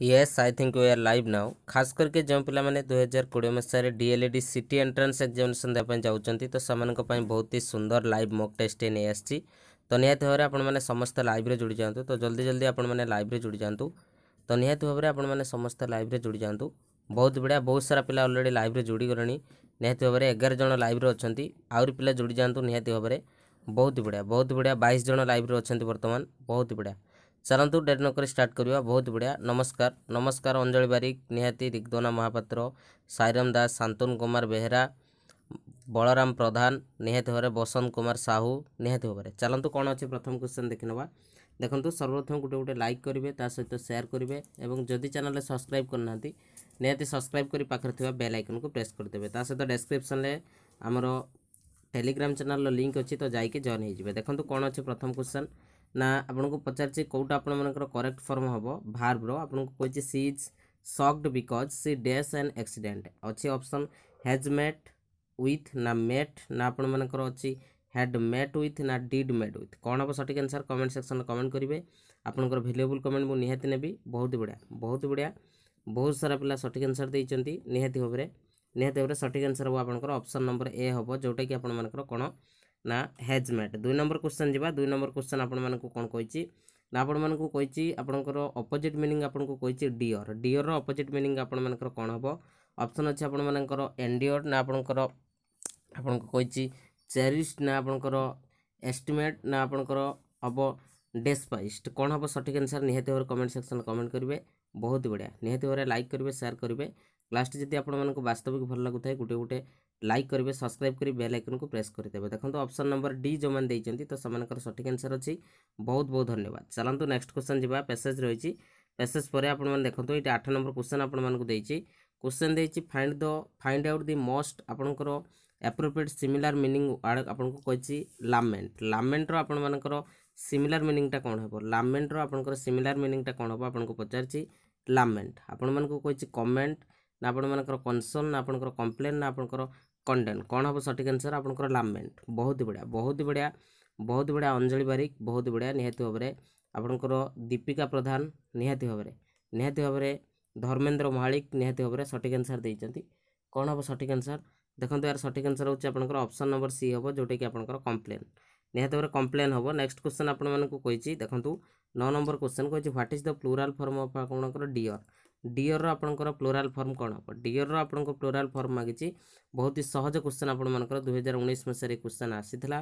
yes I think we are live now खास करके जो पिलाने दुई हजार कोड़े मसीह डीएलईडी सिटी एंट्रांस एक्जामेसन देवाई जाऊँच तो से बहुत ही सुंदर लाइव मक टेस्ट नहीं आसी तो निहती भाव में आपने समस्त लाइव्रे जोड़ी जातु तो जल्दी जल्दी आपने लाइव्रे जोड़ी जातु तो निहती भाव में आपने समस्त लाइव्रे जोड़ी जातु बहुत बढ़िया बहुत सारा पिला अलरेडी लाइव्रे जोड़ी गले निहती भाव में एगार जन लाइव्रे अच्छा आहरी पिला जोड़ी जातु निहती भाव में बहुत बढ़िया बहुत बढ़िया बैस जन लाइव्रे अच्छा बर्तमान बहुत बढ़िया ସାରନ୍ତୁ ଡେଟ୍ ନକରି ଷ୍ଟାର୍ଟ କରିବା ବହୁତ ବଢ଼ିଆ ନମସ୍କାର ନମସ୍କାର ଅଞ୍ଜଳି ବାରିକ ନିହାତି ରିଗ୍ଦୋନା ମହାପାତ୍ର ସାଇରାମ ଦାସ ଶାନ୍ତନୁ କୁମାର ବେହେରା ବଳରାମ ପ୍ରଧାନ ନିହାତି ଭାବରେ ବସନ୍ତ କୁମାର ସାହୁ ନିହାତି ଭାବରେ ଚାଲନ୍ତୁ କ'ଣ ଅଛି ପ୍ରଥମ କ୍ୱେଶ୍ଚନ୍ ଦେଖିନେବା ଦେଖନ୍ତୁ ସର୍ବପ୍ରଥମ ଗୋଟେ ଗୋଟେ ଲାଇକ୍ କରିବେ ତା ସହିତ ସେୟାର କରିବେ ଏବଂ ଯଦି ଚ୍ୟାନେଲ୍ରେ ସବସ୍କ୍ରାଇବ୍ କରିନାହାନ୍ତି ନିହାତି ସବସ୍କ୍ରାଇବ୍ କରି ପାଖରେ ଥିବା ବେଲ୍ ଆଇକନ୍କୁ ପ୍ରେସ୍ କରିଦେବେ ତା ସହିତ ଡେସ୍କ୍ରିପ୍ସନ୍ରେ ଆମର টেলিগ্রাম চ্যানেল লিঙ্ক অছি তো যাইকি জয়েন হয়ে যাবে দেখুন কোণ অছে প্রথম কোশ্চেন ନା ଆପଣଙ୍କୁ ପଚାରିଛି କେଉଁଟା ଆପଣମାନଙ୍କର କରେକ୍ଟ ଫର୍ମ ହେବ ଭାର୍ବର ଆପଣଙ୍କୁ କହିଛି she is shocked because she dash and accident ଅଛି ଅପସନ୍ ହ୍ୟାଜ୍ ମେଟ୍ ୱିଥ୍ ନା ମେଟ୍ ନା ଆପଣମାନଙ୍କର ଅଛି ହ୍ୟାଡ୍ ମେଟ୍ ୱିଥ୍ ନା ଡିଡ୍ ମେଟ୍ ୱିଥ୍ କ'ଣ ହେବ ସଠିକ୍ ଆନ୍ସର୍ କମେଣ୍ଟ ସେକ୍ସନ୍ରେ କମେଣ୍ଟ କରିବେ ଆପଣଙ୍କର ଭ୍ୟାଲୁଏବୁଲ୍ କମେଣ୍ଟ ମୁଁ ନିହାତି ନେବି ବହୁତ ବଢ଼ିଆ ବହୁତ ବଢ଼ିଆ ବହୁତ ସାରା ପିଲା ସଠିକ୍ ଆନ୍ସର୍ ଦେଇଛନ୍ତି ନିହାତି ଭାବରେ ନିହାତି ଭାବରେ ସଠିକ୍ ଆନ୍ସର୍ ହେବ ଆପଣଙ୍କର ଅପସନ୍ ନମ୍ବର ଏ ହେବ ଯେଉଁଟାକି ଆପଣମାନଙ୍କର କ'ଣ ना हेजमेट दुई नंबर क्वेश्चन जी दुई नंबर क्वेश्चन आपण कौन कही ना ଆପଣମାନଙ୍କୁ କହିଛି ଆପଣଙ୍କର ଅପୋଜିଟ୍ ମିନିଂ ଆପଣଙ୍କୁ କହିଛି ଡିଅର୍ ଡିଅର୍ର ଅପୋଜିଟ୍ ମିନିଂ ଆପଣମାନଙ୍କର କ'ଣ ହେବ ଅପସନ୍ ଅଛି ଆପଣମାନଙ୍କର ଏନ୍ଡିଓର୍ ନା ଆପଣଙ୍କର ଆପଣଙ୍କୁ କହିଛି ଚେରିଷ୍ଟ ନା ଆପଣଙ୍କର ଏଷ୍ଟିମେଟ୍ ନା ଆପଣଙ୍କର ହେବ ଡେସ୍ପାଇଷ୍ଟ କ'ଣ ହେବ ସଠିକ୍ ଆନ୍ସର୍ ନିହାତି ଭାବରେ କମେଣ୍ଟ ସେକ୍ସନ୍ କମେଣ୍ଟ କରିବେ ବହୁତ ବଢ଼ିଆ ନିହାତି ଭାବରେ ଲାଇକ୍ କରିବେ ସେୟାର କରିବେ କ୍ଲାସ୍ଟି ଯଦି ଆପଣମାନଙ୍କୁ ବାସ୍ତବିକ ଭଲ ଲାଗୁଥାଏ ଗୋଟେ ଗୋଟେ लाइक करेंगे सब्सक्राइब कर बेल आइकन को प्रेस करदे देखो अप्सन नंबर डी जो मैंने तो से सठिक आंसर अच्छी बहुत बहुत धन्यवाद चलां नेक्स्ट क्वेश्चन जी पैसेज रही पैसेज पर आपने ये आठ नंबर क्वेश्चन आपंक क्वेश्चन देखिए find the find out the most आपंकर एप्रोप्रिएट सिमिलार मिनिंग वार्ड आपको कही लामेन्ट लामेन्टर आपर सिमिलार मिनिंगटा कौन हम लामेन्टर आपर सिमिलार मिनिंगटा कौन हम आपको पचार लामेन्ट आपण कही कमेन्ट ना आपर कंसोल ना आपर कम्प्लेन ना आपण କଣ୍ଡେନ୍ କ'ଣ ହେବ ସଠିକ୍ ଆନ୍ସର୍ ଆପଣଙ୍କର ଲାମେଣ୍ଟ ବହୁତ ବଢ଼ିଆ ବହୁତ ବଢ଼ିଆ ବହୁତ ବଢ଼ିଆ ଅଞ୍ଜଳି ବାରିକ ବହୁତ ବଢ଼ିଆ ନିହାତି ଭାବରେ ଆପଣଙ୍କର ଦୀପିକା ପ୍ରଧାନ ନିହାତି ଭାବରେ ନିହାତି ଭାବରେ ଧର୍ମେନ୍ଦ୍ର ମହାଳିକ ନିହାତି ଭାବରେ ସଠିକ୍ ଆନ୍ସର୍ ଦେଇଛନ୍ତି କ'ଣ ହେବ ସଠିକ୍ ଆନ୍ସର୍ ଦେଖନ୍ତୁ ଏହାର ସଠିକ୍ ଆନ୍ସର୍ ହେଉଛି ଆପଣଙ୍କର ଅପସନ୍ ନମ୍ବର ସି ହେବ ଯେଉଁଟାକି ଆପଣଙ୍କର କମ୍ପ୍ଲେନ୍ ନିହାତି ଭାବରେ କମ୍ପ୍ଲେନ୍ ହେବ ନେକ୍ସଟ କ୍ୱେଶ୍ଚନ୍ ଆପଣମାନଙ୍କୁ କହିଛି ଦେଖନ୍ତୁ ନଅ ନମ୍ବର କ୍ୱେଶ୍ଚନ୍ କହିଛି what is the plural form of ଆପଣଙ୍କର ଡିଅର୍ ଡିଅର୍ର ଆପଣଙ୍କର ପ୍ଲୋରାଲ୍ ଫର୍ମ କ'ଣ ହେବ ଡିଅର୍ର ଆପଣଙ୍କ ପ୍ଲୋରାଲ୍ ଫର୍ମ ମାଗିଛି ବହୁତ ହି ସହଜ କ୍ୱେଶ୍ଚନ୍ ଆପଣମାନଙ୍କର ଦୁଇହଜାର ଉଣେଇଶ ମସିହାରେ କ୍ୱେଶ୍ଚନ୍ ଆସିଥିଲା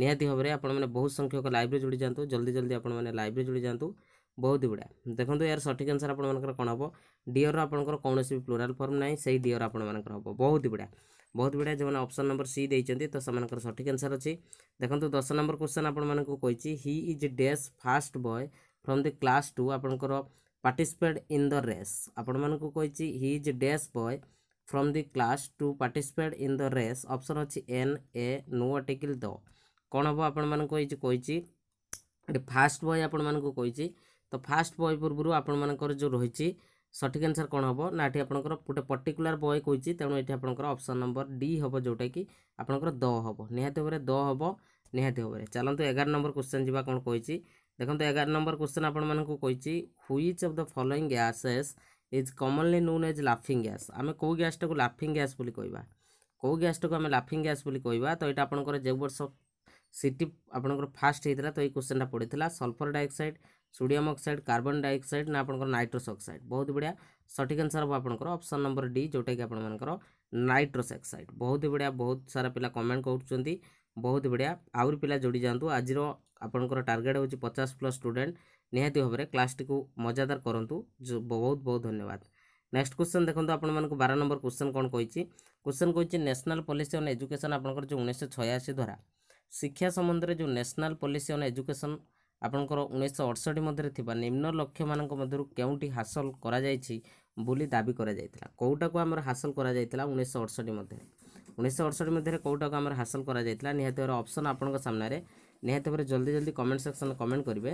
ନିହାତି ଭାବରେ ଆପଣମାନେ ବହୁତ ସଂଖ୍ୟକ ଲାଇଭ୍ରେ ଯୋଡ଼ି ଯାଆନ୍ତୁ ଜଲ୍ଦି ଜଲ୍ଦି ଆପଣମାନେ ଲାଇଭ୍ରେ ଯୋଡ଼ି ଯାଆନ୍ତୁ ବହୁତ ଗୁଡ଼ା ଦେଖନ୍ତୁ ଏହାର ସଠିକ୍ ଆନ୍ସର୍ ଆପଣମାନଙ୍କର କ'ଣ ହେବ ଡିଅର୍ର ଆପଣଙ୍କର କୌଣସି ବି ପ୍ଲୋରାଲ୍ ଫର୍ମ ନାହିଁ ସେଇ ଡିଅର୍ ଆପଣମାନଙ୍କର ହେବ ବହୁତ ଗୁଡ଼ା ବହୁତ ଗୁଡ଼ା ଯେଉଁମାନେ ଅପସନ୍ ନମ୍ବର ସି ଦେଇଛନ୍ତି ତ ସେମାନଙ୍କର ସଠିକ୍ ଆନ୍ସର୍ ଅଛି ଦେଖନ୍ତୁ ଦଶ ନମ୍ବର କ୍ୱେଶ୍ଚନ୍ ଆପଣମାନଙ୍କୁ କହିଛି he is dash fast boy from the class to ଆପଣଙ୍କର participate in the race ଆପଣମାନଙ୍କୁ କହିଛି he is dash boy from the class to participate in the race option ଅଛି an a no article the କ'ଣ ହେବ ଆପଣମାନଙ୍କୁ କହିଛି କହିଛି ଏଠି ଫାଷ୍ଟ ବୟ ଆପଣମାନଙ୍କୁ କହିଛି ତ ଫାଷ୍ଟ ବୟ ପୂର୍ବରୁ ଆପଣମାନଙ୍କର ଯେଉଁ ରହିଛି ସଠିକ୍ ଆନ୍ସର୍ କ'ଣ ହେବ ନା ଏଠି ଆପଣଙ୍କର ଗୋଟେ ପର୍ଟିକୁଲାର ବୟ କହିଛି ତେଣୁ ଏଠି ଆପଣଙ୍କର ଅପସନ୍ ନମ୍ବର ଡି ହେବ ଯେଉଁଟାକି ଆପଣଙ୍କର ଦ ହେବ ନିହାତି ଭାବରେ ଦ ହେବ ନିହାତି ଭାବରେ ଚାଲନ୍ତୁ ଏଗାର ନମ୍ବର କ୍ୱେଶ୍ଚନ୍ ଯିବା କ'ଣ କହିଛି ଦେଖନ୍ତୁ ଏଗାର ନମ୍ବର କ୍ୱେଶ୍ଚନ୍ ଆପଣମାନଙ୍କୁ କହିଛି which of the following gases is commonly known as ଲାଫିଂ ଗ୍ୟାସ୍ ଆମେ କେଉଁ ଗ୍ୟାସ୍ଟାକୁ ଲାଫିଂ ଗ୍ୟାସ୍ ବୋଲି କହିବା କେଉଁ ଗ୍ୟାସ୍ଟାକୁ ଆମେ ଲାଫିଂ ଗ୍ୟାସ୍ ବୋଲି କହିବା ତ ଏଇଟା ଆପଣଙ୍କର ଯେଉଁ ବର୍ଷ ସିଟି ଆପଣଙ୍କର ଫାଷ୍ଟ ହେଇଥିଲା ତ ଏଇ କ୍ୱେଶ୍ଚନ୍ଟା ପଡ଼ିଥିଲା sulphur dioxide sodium oxide carbon dioxide ନା ଆପଣଙ୍କର ନାଇଟ୍ରୋସ୍ ଅକ୍ସାଇଡ୍ ବହୁତ ବଢ଼ିଆ ସଠିକ୍ ଆନ୍ସର୍ ହେବ ଆପଣଙ୍କର ଅପସନ୍ ନମ୍ବର ଡି ଯେଉଁଟାକି ଆପଣମାନଙ୍କର ନାଇଟ୍ରୋସ୍ ଅକ୍ସାଇଡ୍ ବହୁତ ବଢ଼ିଆ ବହୁତ ସାରା ପିଲା କମେଣ୍ଟ କରୁଛନ୍ତି ବହୁତ ବଢ଼ିଆ ଆହୁରି ପିଲା ଯୋଡ଼ି ଯାଆନ୍ତୁ ଆଜିର ଆପଣଙ୍କର ଟାର୍ଗେଟ୍ ହେଉଛି ପଚାଶ ପ୍ଲସ୍ ଷ୍ଟୁଡେଣ୍ଟ ନିହାତି ଭାବରେ କ୍ଲାସ୍ଟିକୁ ମଜାଦାର କରନ୍ତୁ ବହୁତ ବହୁତ ଧନ୍ୟବାଦ ନେକ୍ସଟ କ୍ୱେଶ୍ଚନ୍ ଦେଖନ୍ତୁ ଆପଣମାନଙ୍କୁ ବାର ନମ୍ବର କ୍ୱେଶ୍ଚନ୍ କ'ଣ କହିଛି କ୍ୱେଶ୍ଚନ୍ କହିଛି ନ୍ୟାସନାଲ୍ ପଲିସି ଅନ୍ ଏଜୁକେସନ୍ ଆପଣଙ୍କର ଯେଉଁ ଉଣେଇଶହ ଛୟାଅଶୀ ଦ୍ୱାରା ଶିକ୍ଷା ସମ୍ବନ୍ଧରେ ଯେଉଁ ନ୍ୟାସନାଲ୍ ପଲିସି ଅନ୍ ଏଜୁକେସନ୍ ଆପଣଙ୍କର ଉଣେଇଶହ ଅଠଷଠି ମଧ୍ୟରେ ଥିବା ନିମ୍ନ ଲକ୍ଷ୍ୟମାନଙ୍କ ମଧ୍ୟରୁ କେଉଁଠି ହାସଲ କରାଯାଇଛି ବୋଲି ଦାବି କରାଯାଇଥିଲା କେଉଁଟାକୁ ଆମର ହାସଲ କରାଯାଇଥିଲା ଉଣେଇଶହ ଅଠଷଠି ମଧ୍ୟରେ ଉଣେଇଶହ ଅଠଷଠି ମଧ୍ୟରେ କେଉଁଟାକୁ ଆମର ହାସଲ କରାଯାଇଥିଲା ନିହାତି ଭାବରେ ଅପସନ୍ ଆପଣଙ୍କ ସାମ୍ନାରେ ନିହାତି ଭାବରେ ଜଲ୍ଦି ଜଲ୍ଦି କମେଣ୍ଟ ସେକ୍ସନ୍ କମେଣ୍ଟ କରିବେ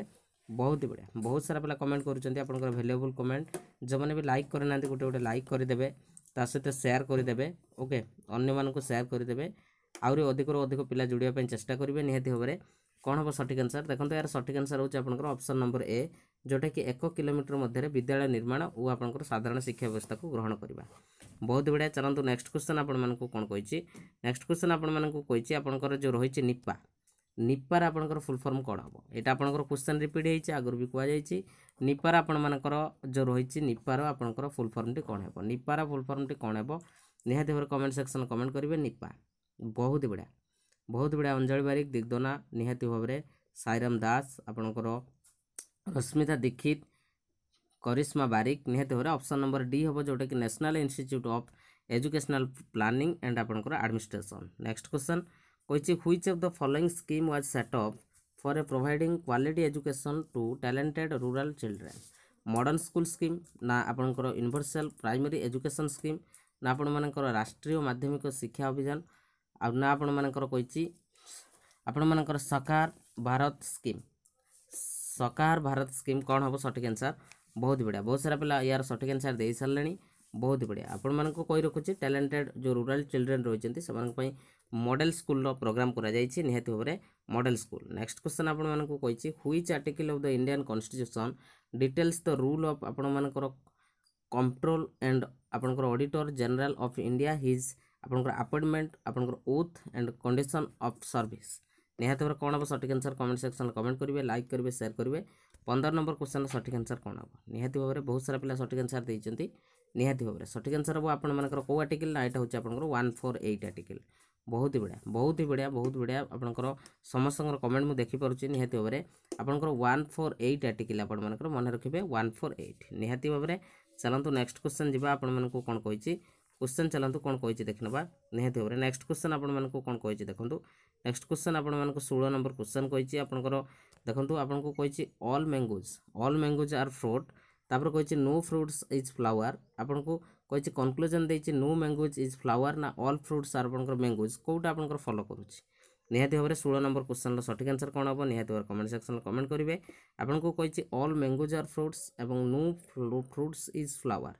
ବହୁତ ବଢ଼ିଆ ବହୁତ ସାରା ପିଲା କମେଣ୍ଟ କରୁଛନ୍ତି ଆପଣଙ୍କର ଭ୍ୟାଲୁଏବୁଲ୍ କମେଣ୍ଟ ଯେଉଁମାନେ ବି ଲାଇକ୍ କରିନାହାନ୍ତି ଗୋଟେ ଗୋଟେ ଲାଇକ୍ କରିଦେବେ ତା ସହିତ ସେୟାର କରିଦେବେ ଓକେ ଅନ୍ୟମାନଙ୍କୁ ସେୟାର କରିଦେବେ ଆହୁରି ଅଧିକରୁ ଅଧିକ ପିଲା ଯୋଡ଼ିବା ପାଇଁ ଚେଷ୍ଟା କରିବେ ନିହାତି ଭାବରେ କ'ଣ ହେବ ସଠିକ୍ ଆନ୍ସର୍ ଦେଖନ୍ତୁ ଏହାର ସଠିକ୍ ଆନ୍ସର୍ ହେଉଛି ଆପଣଙ୍କର ଅପସନ୍ ନମ୍ବର ଏ ଯେଉଁଟାକି ଏକ କିଲୋମିଟର ମଧ୍ୟରେ ବିଦ୍ୟାଳୟ ନିର୍ମାଣ ଓ ଆପଣଙ୍କର ସାଧାରଣ ଶିକ୍ଷା ବ୍ୟବସ୍ଥାକୁ ଗ୍ରହଣ କରିବା ବହୁତ ବଢ଼ିଆ ଚାଲନ୍ତୁ ନେକ୍ସଟ କ୍ୱେଶ୍ଚନ୍ ଆପଣମାନଙ୍କୁ କ'ଣ କହିଛି ନେକ୍ସଟ କ୍ୱେଶ୍ଚନ୍ ଆପଣମାନଙ୍କୁ କହିଛି ଆପଣଙ୍କର ଯେଉଁ ରହିଛି ନିପା নিপার আপনার ফুল ফর্ম কণ হব এটা আপনার কোশ্চেন রিপিট হয়েছে আগর বি কুযাই নিপার আপনার যে রয়েছে নিপার আপনার ফুল ফর্মটি কণ হব নিপার ফুল ফর্মটি কণ হব নিহতি ভাবে কমেন্ট সেকশন কমেন্ট করবে নিপা বহুত বড়িয়া ବହୁତ ବଢ଼ିଆ ଅଞ୍ଜଳି ବାରିକ ଦିଗ୍ଦନା ନିହାତି ଭାବରେ ସାଇରାମ ଦାସ ଆପଣଙ୍କର ରଶ୍ମିତା ଦୀକ୍ଷିତ କରିଶ୍ମା ବାରିକ ନିହାତି ଭାବରେ ଅପସନ୍ ନମ୍ବର ଡି ହେବ ଯେଉଁଟାକି national institute of educational planning and ଆପଣଙ୍କର ଆଡ଼ମିନିଷ୍ଟ୍ରେସନ୍ ନେକ୍ସଟ କ୍ୱେଶ୍ଚନ୍ କହିଛି which of the following scheme was set up for a providing quality education to talented rural children modern school scheme ନା ଆପଣଙ୍କର universal primary education scheme ନା ଆପଣମାନଙ୍କର ରାଷ୍ଟ୍ରୀୟ ମାଧ୍ୟମିକ ଶିକ୍ଷା ଅଭିଯାନ ଆଉ ନା ଆପଣମାନଙ୍କର କହିଛି ଆପଣମାନଙ୍କର ସକାର ଭାରତ ସ୍କିମ୍ ସକାର ଭାରତ ସ୍କିମ୍ କ'ଣ ହେବ ସଠିକ୍ ଆନ୍ସର୍ ବହୁତ ବଢ଼ିଆ ବହୁତ ସାରା ପିଲା ଏହାର ସଠିକ୍ ଆନ୍ସର୍ ଦେଇସାରିଲେଣି ବହୁତ ବଢ଼ିଆ ଆପଣମାନଙ୍କୁ କହି ରଖୁଛି ଟ୍ୟାଲେଣ୍ଟେଡ୍ ଯେଉଁ ରୁରାଲ୍ ଚିଲ୍ଡ୍ରେନ୍ ରହିଛନ୍ତି ସେମାନଙ୍କ ପାଇଁ ମଡ଼େଲ ସ୍କୁଲର ପ୍ରୋଗ୍ରାମ୍ କରାଯାଇଛି ନିହାତି ଭାବରେ ମଡ଼େଲ ସ୍କୁଲ ନେକ୍ସଟ କ୍ୱେଶ୍ଚନ୍ ଆପଣମାନଙ୍କୁ କହିଛି which article of the Indian constitution details the rule of ଆପଣମାନଙ୍କର କମ୍ପ୍ରୋଲ୍ ଆଣ୍ଡ ଆପଣଙ୍କର auditor general of India his ଆପଣଙ୍କର ଆପଏଣ୍ଟମେଣ୍ଟ ଆପଣଙ୍କର oath and condition of service ନିହାତି ଭାବରେ କ'ଣ ହେବ ସଠିକ୍ ଆନ୍ସର୍ କମେଣ୍ଟ ସେକ୍ସନ୍ କମେଣ୍ଟ କରିବେ ଲାଇକ୍ କରିବେ ସେୟାର କରିବେ ପନ୍ଦର ନମ୍ବର କ୍ୱେଶ୍ଚନ୍ର ସଠିକ୍ ଆନ୍ସର୍ କ'ଣ ହେବ ନିହାତି ଭାବରେ ବହୁତ ସାରା ପିଲା ସଠିକ୍ ଆନ୍ସର୍ ଦେଇଛନ୍ତି ନିହାତି ଭାବରେ ସଠିକ୍ ଆନ୍ସର୍ ହେବ ଆପଣମାନଙ୍କର କେଉଁ ଆର୍ଟିକଲ୍ ନା ଏଇଟା ହେଉଛି ଆପଣଙ୍କର ୱାନ୍ ଫୋର୍ ଏଇଟ୍ ଆର୍ଟିକଲ୍ ବହୁତ ହି ବଢ଼ିଆ ବହୁତ ହି ବଢ଼ିଆ ବହୁତ ବଢ଼ିଆ ଆପଣଙ୍କର ସମସ୍ତଙ୍କର କମେଣ୍ଟ ମୁଁ ଦେଖିପାରୁଛି ନିହାତି ଭାବରେ ଆପଣଙ୍କର ୱାନ୍ ଫୋର୍ ଏଇଟ୍ ଆର୍ଟିକିଲ୍ ଆପଣମାନଙ୍କର ମନେ ରଖିବେ ୱାନ୍ ଫୋର୍ ଏଇଟ୍ ନିହାତି ଭାବରେ ଚାଲନ୍ତୁ ନେକ୍ସଟ କ୍ୱେଶ୍ଚନ୍ ଯିବା ଆପଣମାନଙ୍କୁ କ'ଣ କହିଛି क्वेश्चन चलांतु कौन कही देखने निहती भाव में नेक्स्ट क्वेश्चन आपको कौन कही देखूँ नेक्स्ट क्वेश्चन आप षोह नंबर क्वेश्चन कही आपंकर देखो आपको कही all mangoes all mangoes are fruit तापर कही नो फ्रुट्स इज फ्लावर आपको କହିଛି କନକ୍ଲୁଜନ୍ ଦେଇଛି ନୋ ମ୍ୟାଙ୍ଗୁଜ୍ ଇଜ୍ ଫ୍ଲାୱାର୍ ନା ଅଲ୍ ଫ୍ରୁଟ୍ସ ଆର୍ ଆପଣଙ୍କର ମ୍ୟାଙ୍ଗୁଜ୍ କେଉଁଟା ଆପଣଙ୍କର ଫଲୋ କରୁଛି ନିହାତି ଭାବରେ ଷୋହଳ ନମ୍ବର କ୍ୱେଶ୍ଚନ୍ର ସଠିକ୍ ଆନ୍ସର୍ କ'ଣ ହେବ ନିହାତି ଭାବରେ କମେଣ୍ଟ ସେକ୍ସନ୍ରେ କମେଣ୍ଟ କରିବେ ଆପଣଙ୍କୁ କହିଛି ଅଲ୍ ମ୍ୟାଙ୍ଗୁଜ୍ ଆର୍ ଫ୍ରୁଟ୍ସ ଏବଂ no fruits is flower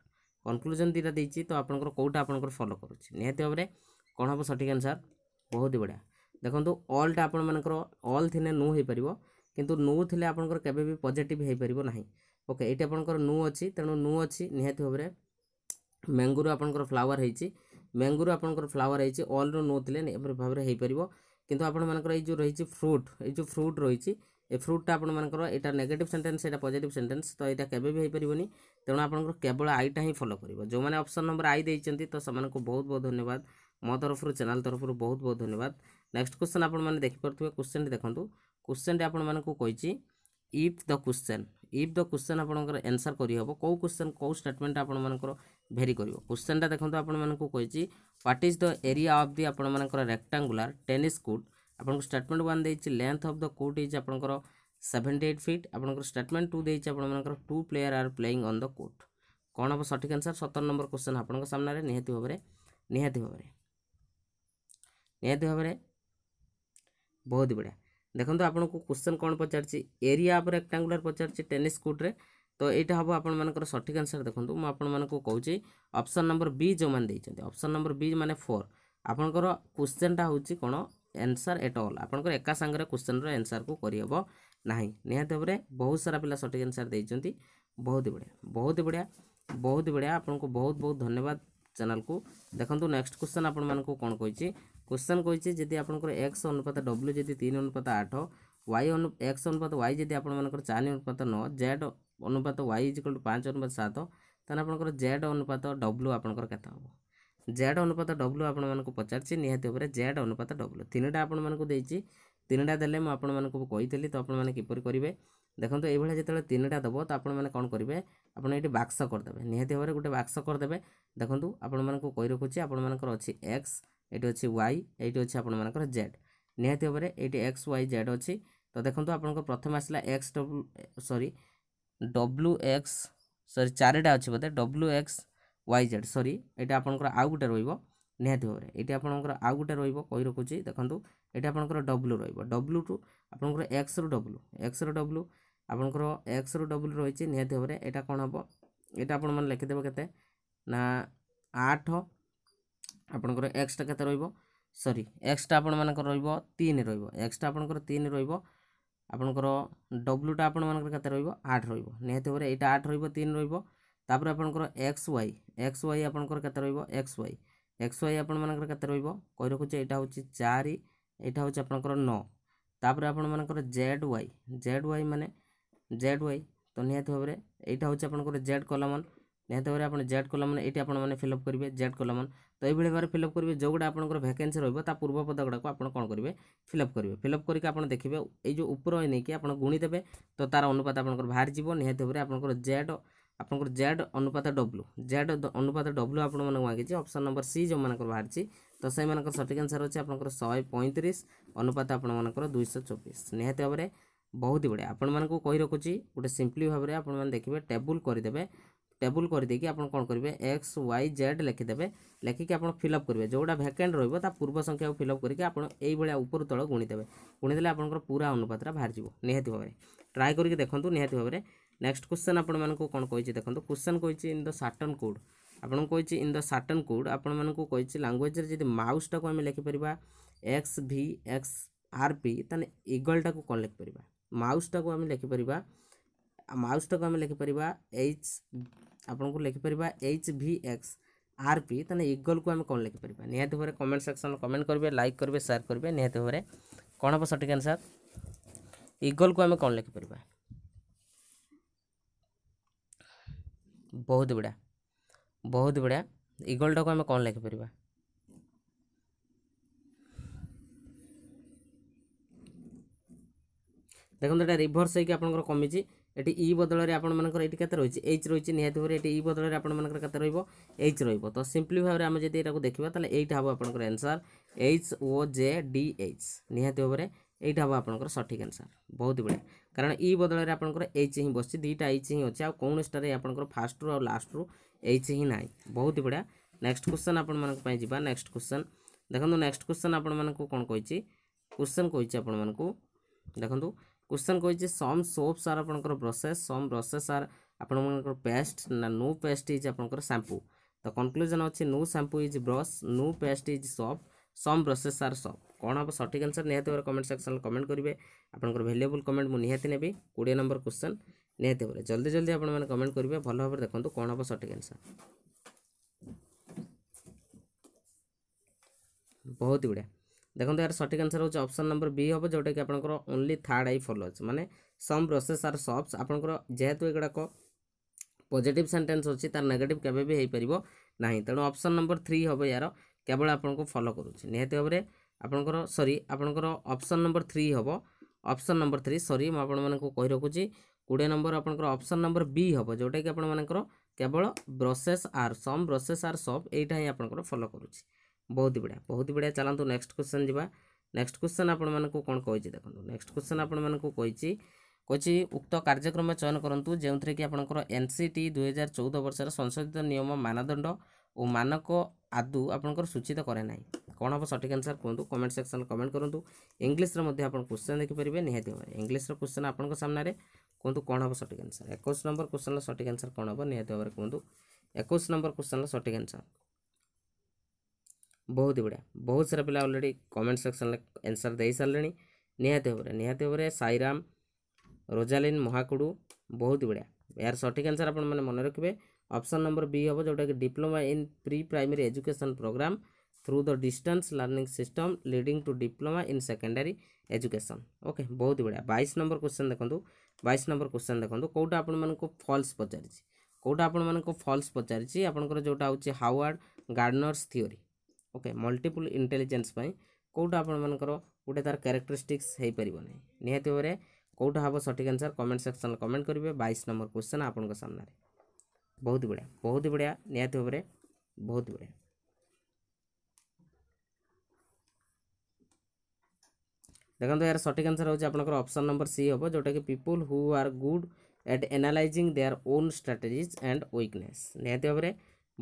conclusion ଦୁଇଟା ଦେଇଛି ତ ଆପଣଙ୍କର କେଉଁଟା ଆପଣଙ୍କର ଫଲୋ କରୁଛି ନିହାତି ଭାବରେ କ'ଣ ହେବ ସଠିକ୍ ଆନ୍ସର୍ ବହୁତ ବଢ଼ିଆ ଦେଖନ୍ତୁ ଅଲ୍ଟା ଆପଣମାନଙ୍କର ଅଲ୍ ଥିଲେ ନୋ ହୋଇପାରିବ କିନ୍ତୁ ନୋ ଥିଲେ ଆପଣଙ୍କର କେବେ ବି ପଜିଟିଭ୍ ହୋଇପାରିବ ନାହିଁ ଓକେ ଏଇଠି ଆପଣଙ୍କର ନୁ ଅଛି ତେଣୁ ନୁ ଅଛି ନିହାତି ଭାବରେ ମ୍ୟାଙ୍ଗୁରୁ ଆପଣଙ୍କର ଫ୍ଲାୱାର୍ ହେଇଛି ମ୍ୟାଙ୍ଗୁରୁ ଆପଣଙ୍କର ଫ୍ଲାୱାର୍ ହେଇଛି ଅଲ୍ରୁ ନଉଥିଲେ ଏପରି ଭାବରେ ହେଇପାରିବ କିନ୍ତୁ ଆପଣମାନଙ୍କର ଏଇ ଯେଉଁ ରହିଛି ଫ୍ରୁଟ୍ ଏଇ ଯେଉଁ ଫ୍ରୁଟ୍ ରହିଛି ଏ ଫ୍ରୁଟ୍ଟା ଆପଣମାନଙ୍କର ଏଇଟା ନେଗେଟିଭ୍ ସେଣ୍ଟେନ୍ସ ସେଇଟା ପଜିଟିଭ୍ ସେଣ୍ଟେନ୍ସ ତ ଏଇଟା କେବେ ବି ହେଇପାରିବନି ତେଣୁ ଆପଣଙ୍କର କେବଳ ଆଇଟା ହିଁ ଫଲୋ କରିବ ଯେଉଁମାନେ ଅପସନ୍ ନମ୍ବର ଆଇ ଦେଇଛନ୍ତି ତ ସେମାନଙ୍କୁ ବହୁତ ବହୁତ ଧନ୍ୟବାଦ ମୋ ତରଫରୁ ଚ୍ୟାନେଲ୍ ତରଫରୁ ବହୁତ ବହୁତ ଧନ୍ୟବାଦ ନେକ୍ସଟ କ୍ୱେଶ୍ଚନ୍ ଆପଣମାନେ ଦେଖିପାରୁଥିବେ କ୍ୱେଶ୍ଚନ୍ଟି ଦେଖନ୍ତୁ କ୍ୱେଶ୍ଚନ୍ଟି ଆପଣମାନଙ୍କୁ କହିଛି if the question if the question ଆପଣଙ୍କର ଏନ୍ସର୍ କରିହେବ କେଉଁ କ୍ୱେଶ୍ଚନ୍ କେଉଁ ଷ୍ଟେଟମେଣ୍ଟ ଆପଣମାନଙ୍କର ভেরি করব কোশ্চেনটা দেখুন আপনার কী what is the area of the আপনার রেক্টাঙ্গুলার টেনিস কোর্ট আপনার স্টেটমেন্ট ওয়ান দিয়েছি length of the court is আপনার সেভেন্টি এইট ফিট আপনার স্টেটমেন্ট টু দিয়েছি আপনার two player are playing on the court କ'ଣ ହେବ ସଠିକ୍ ଆନ୍ସର୍ ସତର ନମ୍ବର କୋଶ୍ଚେନ୍ ଆପଣଙ୍କ ସାମ୍ନାରେ ନିହାତି ଭାବରେ ନିହାତି ଭାବରେ ନିହାତି ଭାବରେ ବହୁତ ବଢ଼ିଆ ଦେଖନ୍ତୁ ଆପଣଙ୍କୁ କୋଶ୍ଚେନ୍ କ'ଣ ପଚାରିଛି ଏରିଆ ଅଫ୍ ରେକ୍ଟାଙ୍ଗୁଲାର ପଚାରିଛି ଟେନିସ୍ କୋର୍ଟରେ ତ ଏଇଟା ହେବ ଆପଣମାନଙ୍କର ସଠିକ୍ ଆନ୍ସର୍ ଦେଖନ୍ତୁ ମୁଁ ଆପଣମାନଙ୍କୁ କହୁଛି ଅପସନ୍ ନମ୍ବର ବି ଯେଉଁମାନେ ଦେଇଛନ୍ତି ଅପସନ୍ ନମ୍ବର ବି ମାନେ ଫୋର୍ ଆପଣଙ୍କର କ୍ୱେଶ୍ଚନ୍ଟା ହେଉଛି କ'ଣ ଆନ୍ସର୍ ଏଟ୍ ଅଲ୍ ଆପଣଙ୍କର ଏକା ସାଙ୍ଗରେ କ୍ୱେଶ୍ଚନ୍ର ଆନ୍ସର୍କୁ କରିହେବ ନାହିଁ ନିହାତି ଭାବରେ ବହୁତ ସାରା ପିଲା ସଠିକ୍ ଆନ୍ସର୍ ଦେଇଛନ୍ତି ବହୁତ ବଢ଼ିଆ ବହୁତ ବଢ଼ିଆ ବହୁତ ବଢ଼ିଆ ଆପଣଙ୍କୁ ବହୁତ ବହୁତ ଧନ୍ୟବାଦ ଚ୍ୟାନେଲ୍କୁ ଦେଖନ୍ତୁ ନେକ୍ସଟ କ୍ୱେଶ୍ଚନ୍ ଆପଣମାନଙ୍କୁ କ'ଣ କହିଛି କ୍ୱେଶ୍ଚନ୍ କହିଛି ଯଦି ଆପଣଙ୍କର ଏକ୍ସ ଅନୁପାତ ଡବ୍ଲ୍ୟୁ ଯଦି ତିନି ଅନୁପାତ ଆଠ ୱାଇ ଏକ୍ସ ଅନୁପାତ ୱାଇ ଯଦି ଆପଣମାନଙ୍କର ଚାରି ଅନୁପାତ ନଅ ଜେଡ୍ ଅନୁପାତ ୱାଇ ଇଜିକାଲ ଟୁ ପାଞ୍ଚ ଅନୁପାତ ସାତ ତାହେଲେ ଆପଣଙ୍କର ଜେଡ୍ ଅନୁପାତ ଡବ୍ଲୁ ଆପଣଙ୍କର କେତେ ହେବ ଜେଡ୍ ଅନୁପାତ ଡବ୍ଲୁ ଆପଣମାନଙ୍କୁ ପଚାରିଛି ନିହାତି ଉପରେ ଜେଡ୍ ଅନୁପାତ ଡବ୍ଲୁ ତିନିଟା ଆପଣମାନଙ୍କୁ ଦେଇଛି ତିନିଟା ଦେଲେ ମୁଁ ଆପଣମାନଙ୍କୁ କହିଥିଲି ତ ଆପଣମାନେ କିପରି କରିବେ ଦେଖନ୍ତୁ ଏଇଭଳିଆ ଯେତେବେଳେ ତିନିଟା ଦେବ ତ ଆପଣମାନେ କ'ଣ କରିବେ ଆପଣ ଏଠି ବାକ୍ସ କରିଦେବେ ନିହାତି ଭାବରେ ଗୋଟେ ବାକ୍ସ କରିଦେବେ ଦେଖନ୍ତୁ ଆପଣମାନଙ୍କୁ କହି ରଖୁଛି ଆପଣମାନଙ୍କର ଅଛି ଏକ୍ସ ଏଠି ଅଛି ୱାଇ ଏଇଠି ଅଛି ଆପଣମାନଙ୍କର ଜେଡ୍ ନିହାତି ଭାବରେ ଏଇଠି ଏକ୍ସ ୱାଇ ଜେଡ୍ ଅଛି ତ ଦେଖନ୍ତୁ ଆପଣଙ୍କର ପ୍ରଥମେ ଆସିଲା X W sorry W X sorry चारिटा अच्छे बोधे डब्ल्यू एक्स वाई जेड सरी ये आपंकर आउ गोटे रहाती भाव में ये आपंकर आउ गोटे रही रखुच्छी देखो ये आपंकर डब्ल्यू रब्ल्यू टू आप एक्स रु डब्ल्यू एक्स रु डब्ल्यू आपंकर एक्स रु डब्ल्यू रही निहती भाव में यहाँ कौन हम ये आपने लिखिदेव के आठ आपणकर एक्सटा के सरी एक्सटा आपण मानक रन रक्सटा आपणकर रो ଆପଣଙ୍କର ଡବ୍ଲୁଟା ଆପଣମାନଙ୍କର କେତେ ରହିବ ଆଠ ରହିବ ନିହାତି ଭାବରେ ଏଇଟା ଆଠ ରହିବ ତିନି ରହିବ ତାପରେ ଆପଣଙ୍କର ଏକ୍ସ ୱାଇ ଏକ୍ସ ୱାଇ ଆପଣଙ୍କର କେତେ ରହିବ ଏକ୍ସ ୱାଇ ଏକ୍ସ ୱାଇ ଆପଣମାନଙ୍କର କେତେ ରହିବ କହି ରଖୁଛି ଏଇଟା ହେଉଛି ଚାରି ଏଇଟା ହେଉଛି ଆପଣଙ୍କର ନଅ ତାପରେ ଆପଣମାନଙ୍କର ଜେଡ୍ ୱାଇ ଜେଡ୍ ୱାଇ ମାନେ ଜେଡ୍ ୱାଇ ତ ନିହାତି ଭାବରେ ଏଇଟା ହେଉଛି ଆପଣଙ୍କର ଜେଡ୍ କଲମନ୍ ନିହାତି ଭାବରେ ଆପଣ ଜେଡ୍ କଲମନ୍ ଏଇଠି ଆପଣମାନେ ଫିଲ୍ଅପ୍ କରିବେ ଜେଡ୍ କଲମନ୍ ତ ଏଇଭଳି ଭାବରେ ଫିଲ୍ଅପ୍ କରିବେ ଯେଉଁଗୁଡ଼ା ଆପଣଙ୍କର ଭ୍ୟାକେନ୍ସି ରହିବ ତା ପୂର୍ବ ପଦଗୁଡ଼ାକୁ ଆପଣ କ'ଣ କରିବେ ଫିଲ୍ଅପ୍ କରିବେ ଫିଲ୍ଅପ୍ କରିକି ଆପଣ ଦେଖିବେ ଏଇ ଯେଉଁ ଉପର ନେଇକି ଆପଣ ଗୁଣି ଦେବେ ତ ତାର ଅନୁପାତ ଆପଣଙ୍କର ବାହାରିଯିବ ନିହାତି ଭାବରେ ଆପଣଙ୍କର ଜେଡ୍ ଆପଣଙ୍କର ଜେଡ୍ ଅନୁପାତ ଡବ୍ଲୁ ଜେଡ୍ ଅନୁପାତ ଡବ୍ଲୁ ଆପଣମାନଙ୍କୁ ମାଗିଛି ଅପସନ୍ ନମ୍ବର ସି ଯେଉଁମାନଙ୍କର ବାହାରିଛି ତ ସେଇମାନଙ୍କର ସଠିକ୍ ଆନ୍ସର୍ ଅଛି ଆପଣଙ୍କର ଶହେ ପଇଁତିରିଶ ଅନୁପାତ ଆପଣମାନଙ୍କର ଦୁଇଶହ ଚବିଶ ନିହାତି ଭାବରେ ବହୁତ ହି ବଢ଼ିଆ ଆପଣମାନଙ୍କୁ କହି ରଖୁଛି ଗୋଟେ ସିମ୍ପଲି ଭାବରେ ଆପଣମାନେ ଦେଖିବେ ଟେବୁଲ୍ କରିଦେବେ টেবুল করিদেকি আপনার কোণ করবে এক্স ওয়াই জেড লেখিদেবে লেখিকি আপনার ফিলঅপ করবে যেটা ভ্যাকেন্ট রহব তা পূর্ব সংখ্যা ফিলঅপ করি আপনার এইভাবে উপর তল গুণিদেবে গুণিদেলে আপনার পুরা অনুপাতটা বাহারি নিহতি ভাবে ট্রাই করি দেখুন নিহতি ভাবে নেক্সট কোশ্চেন আপন মানুষ কোণ কী দেখুন কোশ্চেন কী ইন দ সাটন কোড আপনার কী ইন দ সাটন কোড আপনার কী ল্যাঙ্গুয়েজের যদি মাউসটা আমি লেখিপার X V X R P তাহলে ইগলটা কোণ লেখিপার মাউসটা আমি লেখিপার মাউসটা আমি লেখিপার এইচ ଆପଣଙ୍କୁ ଲେଖିପାରିବା H V X R P ତାହେଲେ ଇଗଲ୍କୁ ଆମେ କ'ଣ ଲେଖିପାରିବା ନିହାତି ଭାବରେ କମେଣ୍ଟ ସେକ୍ସନ୍ କମେଣ୍ଟ କରିବେ ଲାଇକ୍ କରିବେ ସେୟାର କରିବେ ନିହାତି ଭାବରେ କ'ଣ ହେବ ସଠିକ୍ ଆନ୍ସର୍ ଇଗଲ୍କୁ ଆମେ କ'ଣ ଲେଖିପାରିବା ବହୁତ ବଢ଼ିଆ ବହୁତ ବଢ଼ିଆ ଇଗଲ୍ଟାକୁ ଆମେ କ'ଣ ଲେଖିପାରିବା ଦେଖନ୍ତୁ ଏଇଟା ରିଭର୍ସ ହେଇକି ଆପଣଙ୍କର କମିଛି এটি ই বদলরে আপনার এটি কেতে রয়েছে এইচ রয়েছে নিহতি ভাবে এটি ই বদলরে আপনার কেতে রহব এইচ রহব তো সিম্পলি ভাবে আমি যদি এটা দেখা তাহলে এইটা হব আপনার answer H O J D H নিহতি ভাবে এইটা হব আপনার সঠিক আনসার বহুত বড়িয়া কারণ ই বদলরে আপনার এইচ হি বসছে দুইটা এইচ হি অছে আপনার আপনার ফাষ্ট্রু আর লাষ্ট্রু এইচ হি না বহুত বড়িয়া নেক্সট কোশ্চেন আপনার যা নেক্সট কোশ্চেন দেখুন নেক্সট কোশ্চেন আপনার কোণ কী কোশ্চেন কী আপনার দেখুন क्वेश्चन कही सम सोप्स आर आपंकर ब्रसेस सम ब्रसेस आर ଆପଣମାନଙ୍କର ପେଷ୍ଟ ନା ନୋ ପେଷ୍ଟ ଇଜ୍ ଆପଣଙ୍କର ସାମ୍ପୁ ତ କନକ୍ଲୁଜନ୍ ଅଛି no shampoo is brush no paste is soap some brushes are soap କ'ଣ ହେବ ସଠିକ୍ ଆନ୍ସର୍ ନିହାତି ଭାବରେ କମେଣ୍ଟ ସେକ୍ସନ୍ରେ କମେଣ୍ଟ କରିବେ ଆପଣଙ୍କର ଭ୍ୟାଲୁଏବୁଲ୍ କମେଣ୍ଟ ମୁଁ ନିହାତି ନେବି କୋଡ଼ିଏ ନମ୍ବର କ୍ୱେଶ୍ଚନ୍ ନିହାତି ଭାବରେ ଜଲ୍ଦି ଜଲ୍ଦି ଆପଣମାନେ କମେଣ୍ଟ କରିବେ ଭଲ ଭାବରେ ଦେଖନ୍ତୁ କ'ଣ ହେବ ସଠିକ୍ ଆନ୍ସର୍ ବହୁତ ଗୁଡ଼ାଏ ଦେଖନ୍ତୁ ଏହାର ସଠିକ୍ ଆନ୍ସର୍ ହେଉଛି ଅପସନ୍ ନମ୍ବର ବି ହେବ ଯେଉଁଟାକି ଆପଣଙ୍କର ଓନ୍ଲି ଥାର୍ଡ଼ ଆଇ ଫଲୋ ଅଛି ମାନେ ସମ୍ ପ୍ରୋସେସ୍ ଆର୍ ସପ୍ସ ଆପଣଙ୍କର ଯେହେତୁ ଏଗୁଡ଼ାକ ପଜିଟିଭ୍ ସେଣ୍ଟେନ୍ସ ଅଛି ତାର ନେଗେଟିଭ୍ କେବେ ବି ହୋଇପାରିବ ନାହିଁ ତେଣୁ ଅପସନ୍ ନମ୍ବର ଥ୍ରୀ ହେବ ଏହାର କେବଳ ଆପଣଙ୍କୁ ଫଲୋ କରୁଛି ନିହାତି ଭାବରେ ଆପଣଙ୍କର ସରି ଆପଣଙ୍କର ଅପସନ୍ ନମ୍ବର ଥ୍ରୀ ହେବ ଅପସନ୍ ନମ୍ବର ଥ୍ରୀ ସରି ମୁଁ ଆପଣମାନଙ୍କୁ କହି ରଖୁଛି କୋଡ଼ିଏ ନମ୍ବର ଆପଣଙ୍କର ଅପସନ୍ ନମ୍ବର ବି ହେବ ଯେଉଁଟାକି ଆପଣମାନଙ୍କର କେବଳ ବ୍ରସେସ୍ ଆର୍ ସମ୍ ବ୍ରସେସ୍ ଆର୍ ସପ୍ ଏଇଟା ହିଁ ଆପଣଙ୍କର ଫଲୋ କରୁଛି ବହୁତ ବଢ଼ିଆ ବହୁତ ବଢ଼ିଆ ଚାଲନ୍ତୁ ନେକ୍ସଟ କ୍ୱେଶ୍ଚନ୍ ଯିବା ନେକ୍ସଟ କ୍ୱେଶ୍ଚନ୍ ଆପଣମାନଙ୍କୁ କ'ଣ କହିଛି ଦେଖନ୍ତୁ ନେକ୍ସଟ କ୍ୱେଶ୍ଚନ୍ ଆପଣମାନଙ୍କୁ କହିଛି କହିଛି ଉକ୍ତ କାର୍ଯ୍ୟକ୍ରମ ଚୟନ କରନ୍ତୁ ଯେଉଁଥିରେ କି ଆପଣଙ୍କର ଏନ୍ ସି ଟି ଦୁଇହଜାର ଚଉଦ ବର୍ଷର ସଂଶୋଧିତ ନିୟମ ମାନଦଣ୍ଡ ଓ ମାନକ ଆଦୁ ଆପଣଙ୍କର ସୂଚିତ କରେ ନାହିଁ କ'ଣ ହେବ ସଠିକ୍ ଆନ୍ସର୍ କୁହନ୍ତୁ କମେଣ୍ଟ ସେକ୍ସନ୍ କମେଣ୍ଟ କରନ୍ତୁ ଇଂଲିଶରେ ମଧ୍ୟ ଆପଣ କ୍ୱେଶ୍ଚନ୍ ଦେଖିପାରିବେ ନିହାତି ଭାବରେ ଇଂଲିଶର କ୍ୱେଶ୍ଚନ୍ ଆପଣଙ୍କ ସାମ୍ନାରେ କୁହନ୍ତୁ କ'ଣ ହେବ ସଠିକ୍ ଆନ୍ସର୍ ଏକୋଇଶ ନମ୍ବର କ୍ୱେଶ୍ଚନ୍ର ସଠିକ୍ ଆନ୍ସର୍ କ'ଣ ହେବ ନିହାତି ଭାବରେ କୁହନ୍ତୁ ଏକୋଇଶ ନମ୍ବର କ୍ୱେଶ୍ଚନ୍ର ସଠିକ୍ ଆନ୍ସର୍ ବହୁତ ହି ବଢ଼ିଆ ବହୁତ ସାରା ପିଲା ଅଲରେଡ଼ି କମେଣ୍ଟ ସେକ୍ସନ୍ରେ ଆନ୍ସର୍ ଦେଇସାରିଲେଣି ନିହାତି ଭାବରେ ନିହାତି ଭାବରେ ସାଇରାମ ରୋଜାଲିନ ମହାକୁଡ଼ୁ ବହୁତ ବଢ଼ିଆ ଏହାର ସଠିକ୍ ଆନ୍ସର୍ ଆପଣମାନେ ମନେ ରଖିବେ ଅପସନ୍ ନମ୍ବର ବି ହେବ ଯେଉଁଟାକି diploma in pre primary education program through the distance learning system leading to diploma in secondary education okay ବହୁତ ବଢ଼ିଆ ବାଇଶ ନମ୍ବର କ୍ୱେଶ୍ଚନ୍ ଦେଖନ୍ତୁ ବାଇଶ ନମ୍ବର କ୍ୱେଶ୍ଚନ୍ ଦେଖନ୍ତୁ କେଉଁଟା ଆପଣମାନଙ୍କୁ ଫଲ୍ସ ପଚାରିଛି କେଉଁଟା ଆପଣମାନଙ୍କୁ ଫଲ୍ସ ପଚାରିଛି ଆପଣଙ୍କର ଯେଉଁଟା ହେଉଛି Howard Gardner's theory okay multiple intelligence ପାଇଁ କେଉଁଟା ଆପଣମାନଙ୍କର ଗୋଟେ ତା'ର କ୍ୟାରେକ୍ଟରିଷ୍ଟିକ୍ସ ହୋଇପାରିବ ନାହିଁ ନିହାତି ଭାବରେ କେଉଁଟା ହେବ ସଠିକ୍ ଆନ୍ସର୍ କମେଣ୍ଟ ସେକ୍ସନ୍ରେ କମେଣ୍ଟ କରିବେ ବାଇଶ ନମ୍ବର କ୍ୱେଶ୍ଚନ୍ ଆପଣଙ୍କ ସାମ୍ନାରେ ବହୁତ ବଢ଼ିଆ ବହୁତ ବଢ଼ିଆ ନିହାତି ଭାବରେ ବହୁତ ବଢ଼ିଆ ଦେଖନ୍ତୁ ଏହାର ସଠିକ୍ ଆନ୍ସର୍ ହେଉଛି ଆପଣଙ୍କର ଅପସନ୍ ନମ୍ବର ସି ହେବ ଯେଉଁଟାକି people who are good at analyzing their own strategies and weakness ନିହାତି ଭାବରେ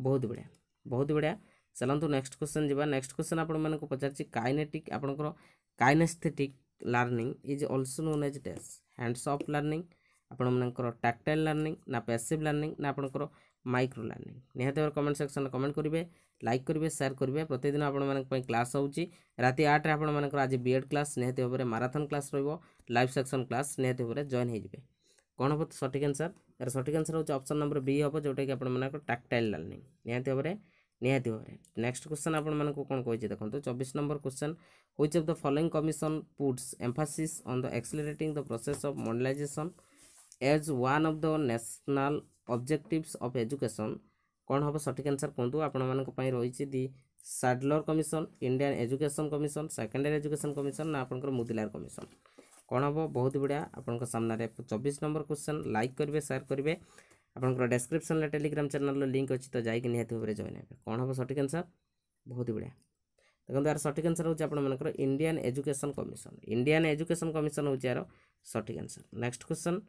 ବହୁତ ବଢ଼ିଆ ବହୁତ ବଢ଼ିଆ ଚାଲନ୍ତୁ ନେକ୍ସଟ କ୍ୱେଶ୍ଚନ୍ ଯିବା ନେକ୍ସଟ କ୍ୱେଶ୍ଚନ୍ ଆପଣମାନଙ୍କୁ ପଚାରିଛି କାଇନେଟିକ୍ ଆପଣଙ୍କର kinesthetic learning is also known as dash hands of learning ଆପଣମାନଙ୍କର ଟାକ୍ଟାଇଲ୍ ଲର୍ଣ୍ଣିଂ ନା ପ୍ୟାସିଭ୍ ଲର୍ଣ୍ଣିଂ ନା ଆପଣଙ୍କର ମାଇକ୍ରୋ ଲର୍ଣ୍ଣିଂ ନିହାତି ଭାବରେ କମେଣ୍ଟ ସେକ୍ସନ୍ରେ କମେଣ୍ଟ କରିବେ ଲାଇକ୍ କରିବେ ସେୟାର କରିବେ ପ୍ରତିଦିନ ଆପଣମାନଙ୍କ ପାଇଁ କ୍ଲାସ୍ ହେଉଛି ରାତି ଆଠରେ ଆପଣମାନଙ୍କର ଆଜି ବିଏଡ଼୍ କ୍ଲାସ୍ ନିହାତି ଭାବରେ ମାରାଥନ୍ କ୍ଲାସ୍ ରହିବ ଲାଇଭ୍ ସେକ୍ସନ୍ କ୍ଲାସ୍ ନିହାତି ଭାବରେ ଜଏନ୍ ହେଇଯିବେ କ'ଣ ହେବ ସଠିକ୍ ଆନ୍ସର୍ ଏହାର ସଠିକ୍ ଆନ୍ସର୍ ହେଉଛି ଅପସନ୍ ନମ୍ବର ବି ହେବ ଯେଉଁଟାକି ଆପଣମାନଙ୍କର ଟାକ୍ଟାଇଲ୍ ଲର୍ଣ୍ଣିଂ ନିହାତି ଭାବରେ ନିହାତି ଭାବରେ ନେକ୍ସଟ କ୍ୱେଶ୍ଚନ୍ ଆପଣମାନଙ୍କୁ କ'ଣ କହିଛି ଦେଖନ୍ତୁ ଚବିଶ number question which of the following commission puts emphasis on the accelerating the process of modernization as one of the national objectives of education କ'ଣ ହେବ ସଠିକ୍ ଆନ୍ସର୍ କୁହନ୍ତୁ ଆପଣମାନଙ୍କ ପାଇଁ ରହିଛି the Sadler commission Indian education commission secondary education commission ନା ଆପଣଙ୍କର ମୁଦିଲାର commission କ'ଣ ହେବ ବହୁତ ବଢ଼ିଆ ଆପଣଙ୍କ ସାମ୍ନାରେ ଚବିଶ ନମ୍ବର କ୍ୱେଶ୍ଚନ୍ ଲାଇକ୍ କରିବେ ସେୟାର କରିବେ ଆପଣଙ୍କର ଡେସ୍କ୍ରିପ୍ସନ୍ରେ ଟେଲିଗ୍ରାମ ଚ୍ୟାନେଲ୍ର ଲିଙ୍କ୍ ଅଛି ତ ଯାଇକି ନିହାତି ଭାବରେ ଜଏନ୍ ହେବେ କ'ଣ ହେବ ସଠିକ୍ ଆନ୍ସର୍ ବହୁତ ବଢ଼ିଆ ଦେଖନ୍ତୁ ଏହାର ସଠିକ୍ ଆନ୍ସର୍ ହେଉଛି ଆପଣମାନଙ୍କର Indian education commission Indian education commission ହେଉଛି ଏହାର ସଠିକ୍ answer next question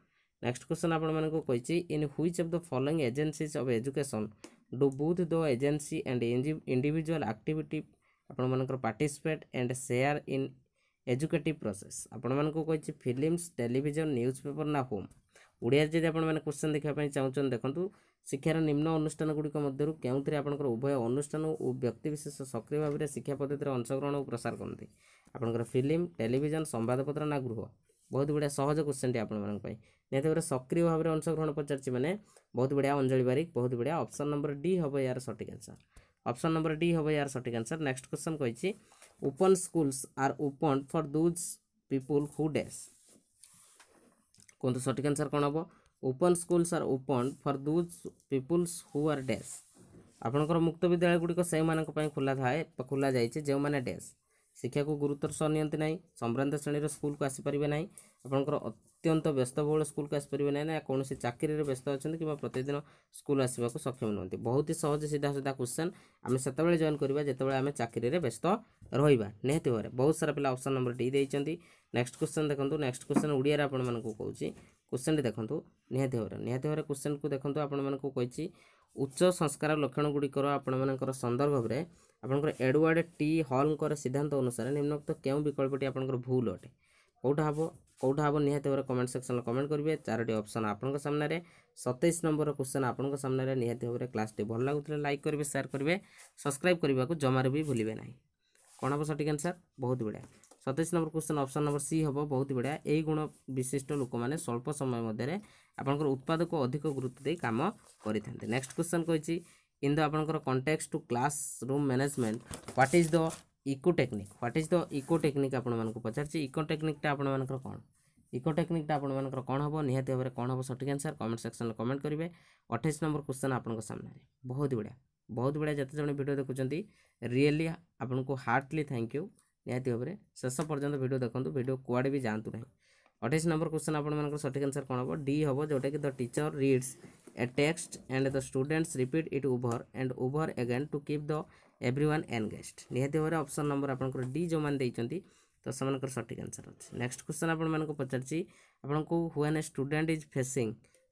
next question ଆପଣମାନଙ୍କୁ କହିଛି in which of the following agencies of education do both the agency and individual activity ଆପଣମାନଙ୍କର participate and share in educative process ଆପଣମାନଙ୍କୁ କହିଛି films television news paper ନା home ଓଡ଼ିଆରେ ଯଦି ଆପଣମାନେ question ଦେଖିବା ପାଇଁ ଚାହୁଁଛନ୍ତି ଦେଖନ୍ତୁ ଶିକ୍ଷାର ନିମ୍ନ ଅନୁଷ୍ଠାନଗୁଡ଼ିକ ମଧ୍ୟରୁ କେଉଁଥିରେ ଆପଣଙ୍କର ଉଭୟ ଅନୁଷ୍ଠାନ ଓ ବ୍ୟକ୍ତିବିଶେଷ ସକ୍ରିୟ ଭାବରେ ଶିକ୍ଷା ପଦ୍ଧତିରେ ଅଂଶଗ୍ରହଣ ଓ ପ୍ରସାର କରନ୍ତି ଆପଣଙ୍କର ଫିଲ୍ମ ଟେଲିଭିଜନ ସମ୍ବାଦପତ୍ର ନା ଗୃହ ବହୁତ ବଢ଼ିଆ ସହଜ କୋଶ୍ଚେନ୍ଟି ଆପଣମାନଙ୍କ ପାଇଁ ନିହାତି ଭାବରେ ସକ୍ରିୟ ଭାବରେ ଅଂଶଗ୍ରହଣ ପଚାରିଛି ମାନେ ବହୁତ ବଢ଼ିଆ ଅଞ୍ଜଳି ବାରିକ ବହୁତ ବଢ଼ିଆ ଅପସନ୍ ନମ୍ବର ଡି ହେବ ଏହାର ସଠିକ୍ ଆନ୍ସର୍ ଅପସନ୍ ନମ୍ବର ଡି ହେବ ଏହାର ସଠିକ୍ ଆନ୍ସର୍ ନେକ୍ସଟ କୋଶ୍ଚେନ୍ କହିଛି open schools are open for those people who ଡେସ୍ କୁହନ୍ତୁ ସଠିକ୍ ଆନ୍ସର୍ କ'ଣ ହେବ open schools are open for those peoples who are ଡେସ୍ ଆପଣଙ୍କର ମୁକ୍ତ ବିଦ୍ୟାଳୟ ଗୁଡ଼ିକ ସେମାନଙ୍କ ପାଇଁ ଖୋଲା ଥାଏ ଖୋଲା ଯାଇଛି ଯେଉଁମାନେ ଡେସ୍ ଶିକ୍ଷାକୁ ଗୁରୁତ୍ୱର ସହ ନିଅନ୍ତି ନାହିଁ ସମ୍ଭ୍ରାନ୍ତ ଶ୍ରେଣୀର ସ୍କୁଲ୍କୁ ଆସିପାରିବେ ନାହିଁ ଆପଣଙ୍କର ଅତ୍ୟନ୍ତ ବ୍ୟସ୍ତବହୁଳ ସ୍କୁଲକୁ ଆସିପାରିବେ ନାହିଁ ନା କୌଣସି ଚାକିରିରେ ବ୍ୟସ୍ତ ଅଛନ୍ତି କିମ୍ବା ପ୍ରତିଦିନ ସ୍କୁଲ ଆସିବାକୁ ସକ୍ଷମ ନୁହନ୍ତି ବହୁତ ହି ସହଜ ସିଧାସଧା କ୍ୱେଶ୍ଚନ୍ ଆମେ ସେତେବେଳେ ଜଏନ୍ କରିବା ଯେତେବେଳେ ଆମେ ଚାକିରିରେ ବ୍ୟସ୍ତ ରହିବା ନିହାତି ଭାବରେ ବହୁତ ସାରା ପିଲା ଅପସନ୍ ନମ୍ବର ଡି ଦେଇଛନ୍ତି ନେକ୍ସଟ କ୍ୱେଶ୍ଚନ୍ ଦେଖନ୍ତୁ ନେକ୍ସଟ କ୍ୱେଶ୍ଚନ୍ ଓଡ଼ିଆରେ ଆପଣମାନଙ୍କୁ କହୁଛି କ୍ୱେଶ୍ଚନ୍ଟି ଦେଖନ୍ତୁ ନିହାତି ଭାବରେ ନିହାତି ଭାବରେ କ୍ୱେଶ୍ଚନ୍କୁ ଦେଖନ୍ତୁ ଆପଣମାନଙ୍କୁ କହିଛି ଉଚ୍ଚ ସଂସ୍କାର ଲକ୍ଷଣ ଗୁଡ଼ିକର ଆପଣମାନଙ୍କର ସନ୍ଦର୍ଭରେ ଆପଣଙ୍କର ଏଡ଼ୱାର୍ଡ଼ ଟି ହଲ୍ଙ୍କର ସିଦ୍ଧାନ୍ତ ଅନୁସାରେ ନିମ୍ନୋକ୍ତ କେଉଁ ବିକଳ୍ପଟି ଆପଣଙ୍କର ଭୁଲ ଅଟେ କେଉଁଟା ହେବ କେଉଁଠୁ ହେବ ନିହାତି ଭାବରେ କମେଣ୍ଟ ସେକ୍ସନ୍ରେ କମେଣ୍ଟ କରିବେ ଚାରୋଟି ଅପସନ୍ ଆପଣଙ୍କ ସାମ୍ନାରେ ସତେଇଶ ନମ୍ବର କୋଶ୍ଚେନ୍ ଆପଣଙ୍କ ସାମ୍ନାରେ ନିହାତି ଭାବରେ କ୍ଲାସ୍ଟି ଭଲ ଲାଗୁଥିଲେ ଲାଇକ୍ କରିବେ ସେୟାର କରିବେ ସବସ୍କ୍ରାଇବ୍ କରିବାକୁ ଜମାରୁ ବି ଭୁଲିବେ ନାହିଁ କ'ଣ ହେବ ସଠିକ୍ ଆନ୍ସର୍ ବହୁତ ବଢ଼ିଆ ସତେଇଶ number question option number C ହେବ ବହୁତ ବଢ଼ିଆ ଏହି ଗୁଣ ବିଶିଷ୍ଟ ଲୋକମାନେ ସ୍ୱଳ୍ପ ସମୟ ମଧ୍ୟରେ ଆପଣଙ୍କର ଉତ୍ପାଦକୁ ଅଧିକ ଗୁରୁତ୍ୱ ଦେଇ କାମ କରିଥାନ୍ତି ନେକ୍ସଟ କୋଶ୍ଚେନ୍ କହିଛି ଇନ୍ ଦ ଆପଣଙ୍କର context to classroom management what is the echo technique what is the echo technique ଆପଣମାନଙ୍କୁ ପଚାରିଛି ଇକୋ ଟେକ୍ନିକଟା ଆପଣମାନଙ୍କର କ'ଣ ଇକୋ ଟେକ୍ନିକଟା ଆପଣମାନଙ୍କର କ'ଣ ହେବ ନିହାତି ଭାବରେ କ'ଣ ହେବ ସଠିକ୍ ଆନ୍ସର୍ କମେଣ୍ଟ ସେକ୍ସନରେ କମେଣ୍ଟ କରିବେ ଅଠେଇଶ ନମ୍ବର କ୍ୱେଶ୍ଚନ୍ ଆପଣଙ୍କ ସାମ୍ନାରେ ବହୁତ ବଢ଼ିଆ ବହୁତ ବଢ଼ିଆ ଯେତେ ଜଣ ଭିଡ଼ିଓ ଦେଖୁଛନ୍ତି ରିଏଲି ଆପଣଙ୍କୁ ହାର୍ଟଲି ଥ୍ୟାଙ୍କ ୟୁ ନିହାତି ଭାବରେ ଶେଷ ପର୍ଯ୍ୟନ୍ତ ଭିଡ଼ିଓ ଦେଖନ୍ତୁ ଭିଡ଼ିଓ କୁଆଡ଼େ ବି ଯାଆନ୍ତୁ ନାହିଁ ଅଠେଇଶ ନମ୍ବର କ୍ୱେଶ୍ଚନ୍ ଆପଣମାନଙ୍କର ସଠିକ୍ ଆନ୍ସର୍ କ'ଣ ହେବ ଡି ହେବ ଯେଉଁଟାକି the teacher reads a text and the students repeat it over and over again to keep the everyone engage ନିହାତି ଭାବରେ ଅପସନ୍ ନମ୍ବର ଆପଣଙ୍କର ଡି ଯେଉଁମାନେ ଦେଇଛନ୍ତି ତ ସେମାନଙ୍କର ସଠିକ୍ ଆନ୍ସର୍ ଅଛି ନେକ୍ସଟ କ୍ୱେଶ୍ଚନ୍ ଆପଣମାନଙ୍କୁ ପଚାରିଛି ଆପଣଙ୍କୁ when a student is facing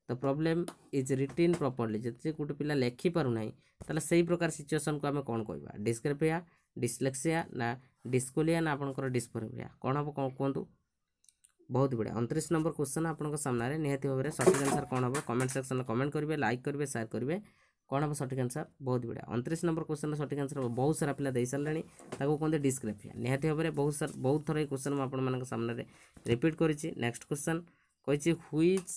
the problem is writing properly ଯଦି ଗୋଟେ ପିଲା ଲେଖିପାରୁନାହିଁ ତାହେଲେ ସେହି ପ୍ରକାର ସିଚୁଏସନ୍କୁ ଆମେ କ'ଣ କହିବା ଡିସ୍କ୍ରେପିଆ ଡିସ୍ଲେକ୍ସିଆ ନା ଡିସ୍କୋଲିଆ ନା ଆପଣଙ୍କର ଡିସ୍ପୋରିଆ କ'ଣ ହେବ କ'ଣ କୁହନ୍ତୁ ବହୁତ ବଢ଼ିଆ ଅଣତିରିଶ ନମ୍ବର କ୍ୱେଶ୍ଚନ୍ ଆପଣଙ୍କ ସାମ୍ନାରେ ନିହାତି ଭାବରେ ସଠିକ୍ ଆନ୍ସର୍ କ'ଣ ହେବ କମେଣ୍ଟ ସେକ୍ସନ୍ରେ କମେଣ୍ଟ କରିବେ ଲାଇକ୍ କରିବେ ସେୟାର କରିବେ କ'ଣ ହେବ ସଠିକ୍ ଆନ୍ସର୍ ବହୁତ ଗୁଡ଼ିଏ ଅଣତିରିଶ ନମ୍ବର କୋଶ୍ଚିନ୍ର ସଠିକ୍ ଆନ୍ସର୍ ହେବ ବହୁତ ସାରା ପିଲା ଦେଇସାରିଲେଣି ତାକୁ କୁହନ୍ତି ଡିସ୍କ୍ରାଫିଆ ନିହାତି ଭାବରେ ବହୁତ ସାରା ବହୁତ ଥର ଏଇ କୋଶ୍ଚିନ୍ ମୁଁ ଆପଣମାନଙ୍କ ସାମ୍ନାରେ ରିପିଟ୍ କରିଛି ନେକ୍ସଟ କୋଶ୍ଚିନ୍ କହିଛି which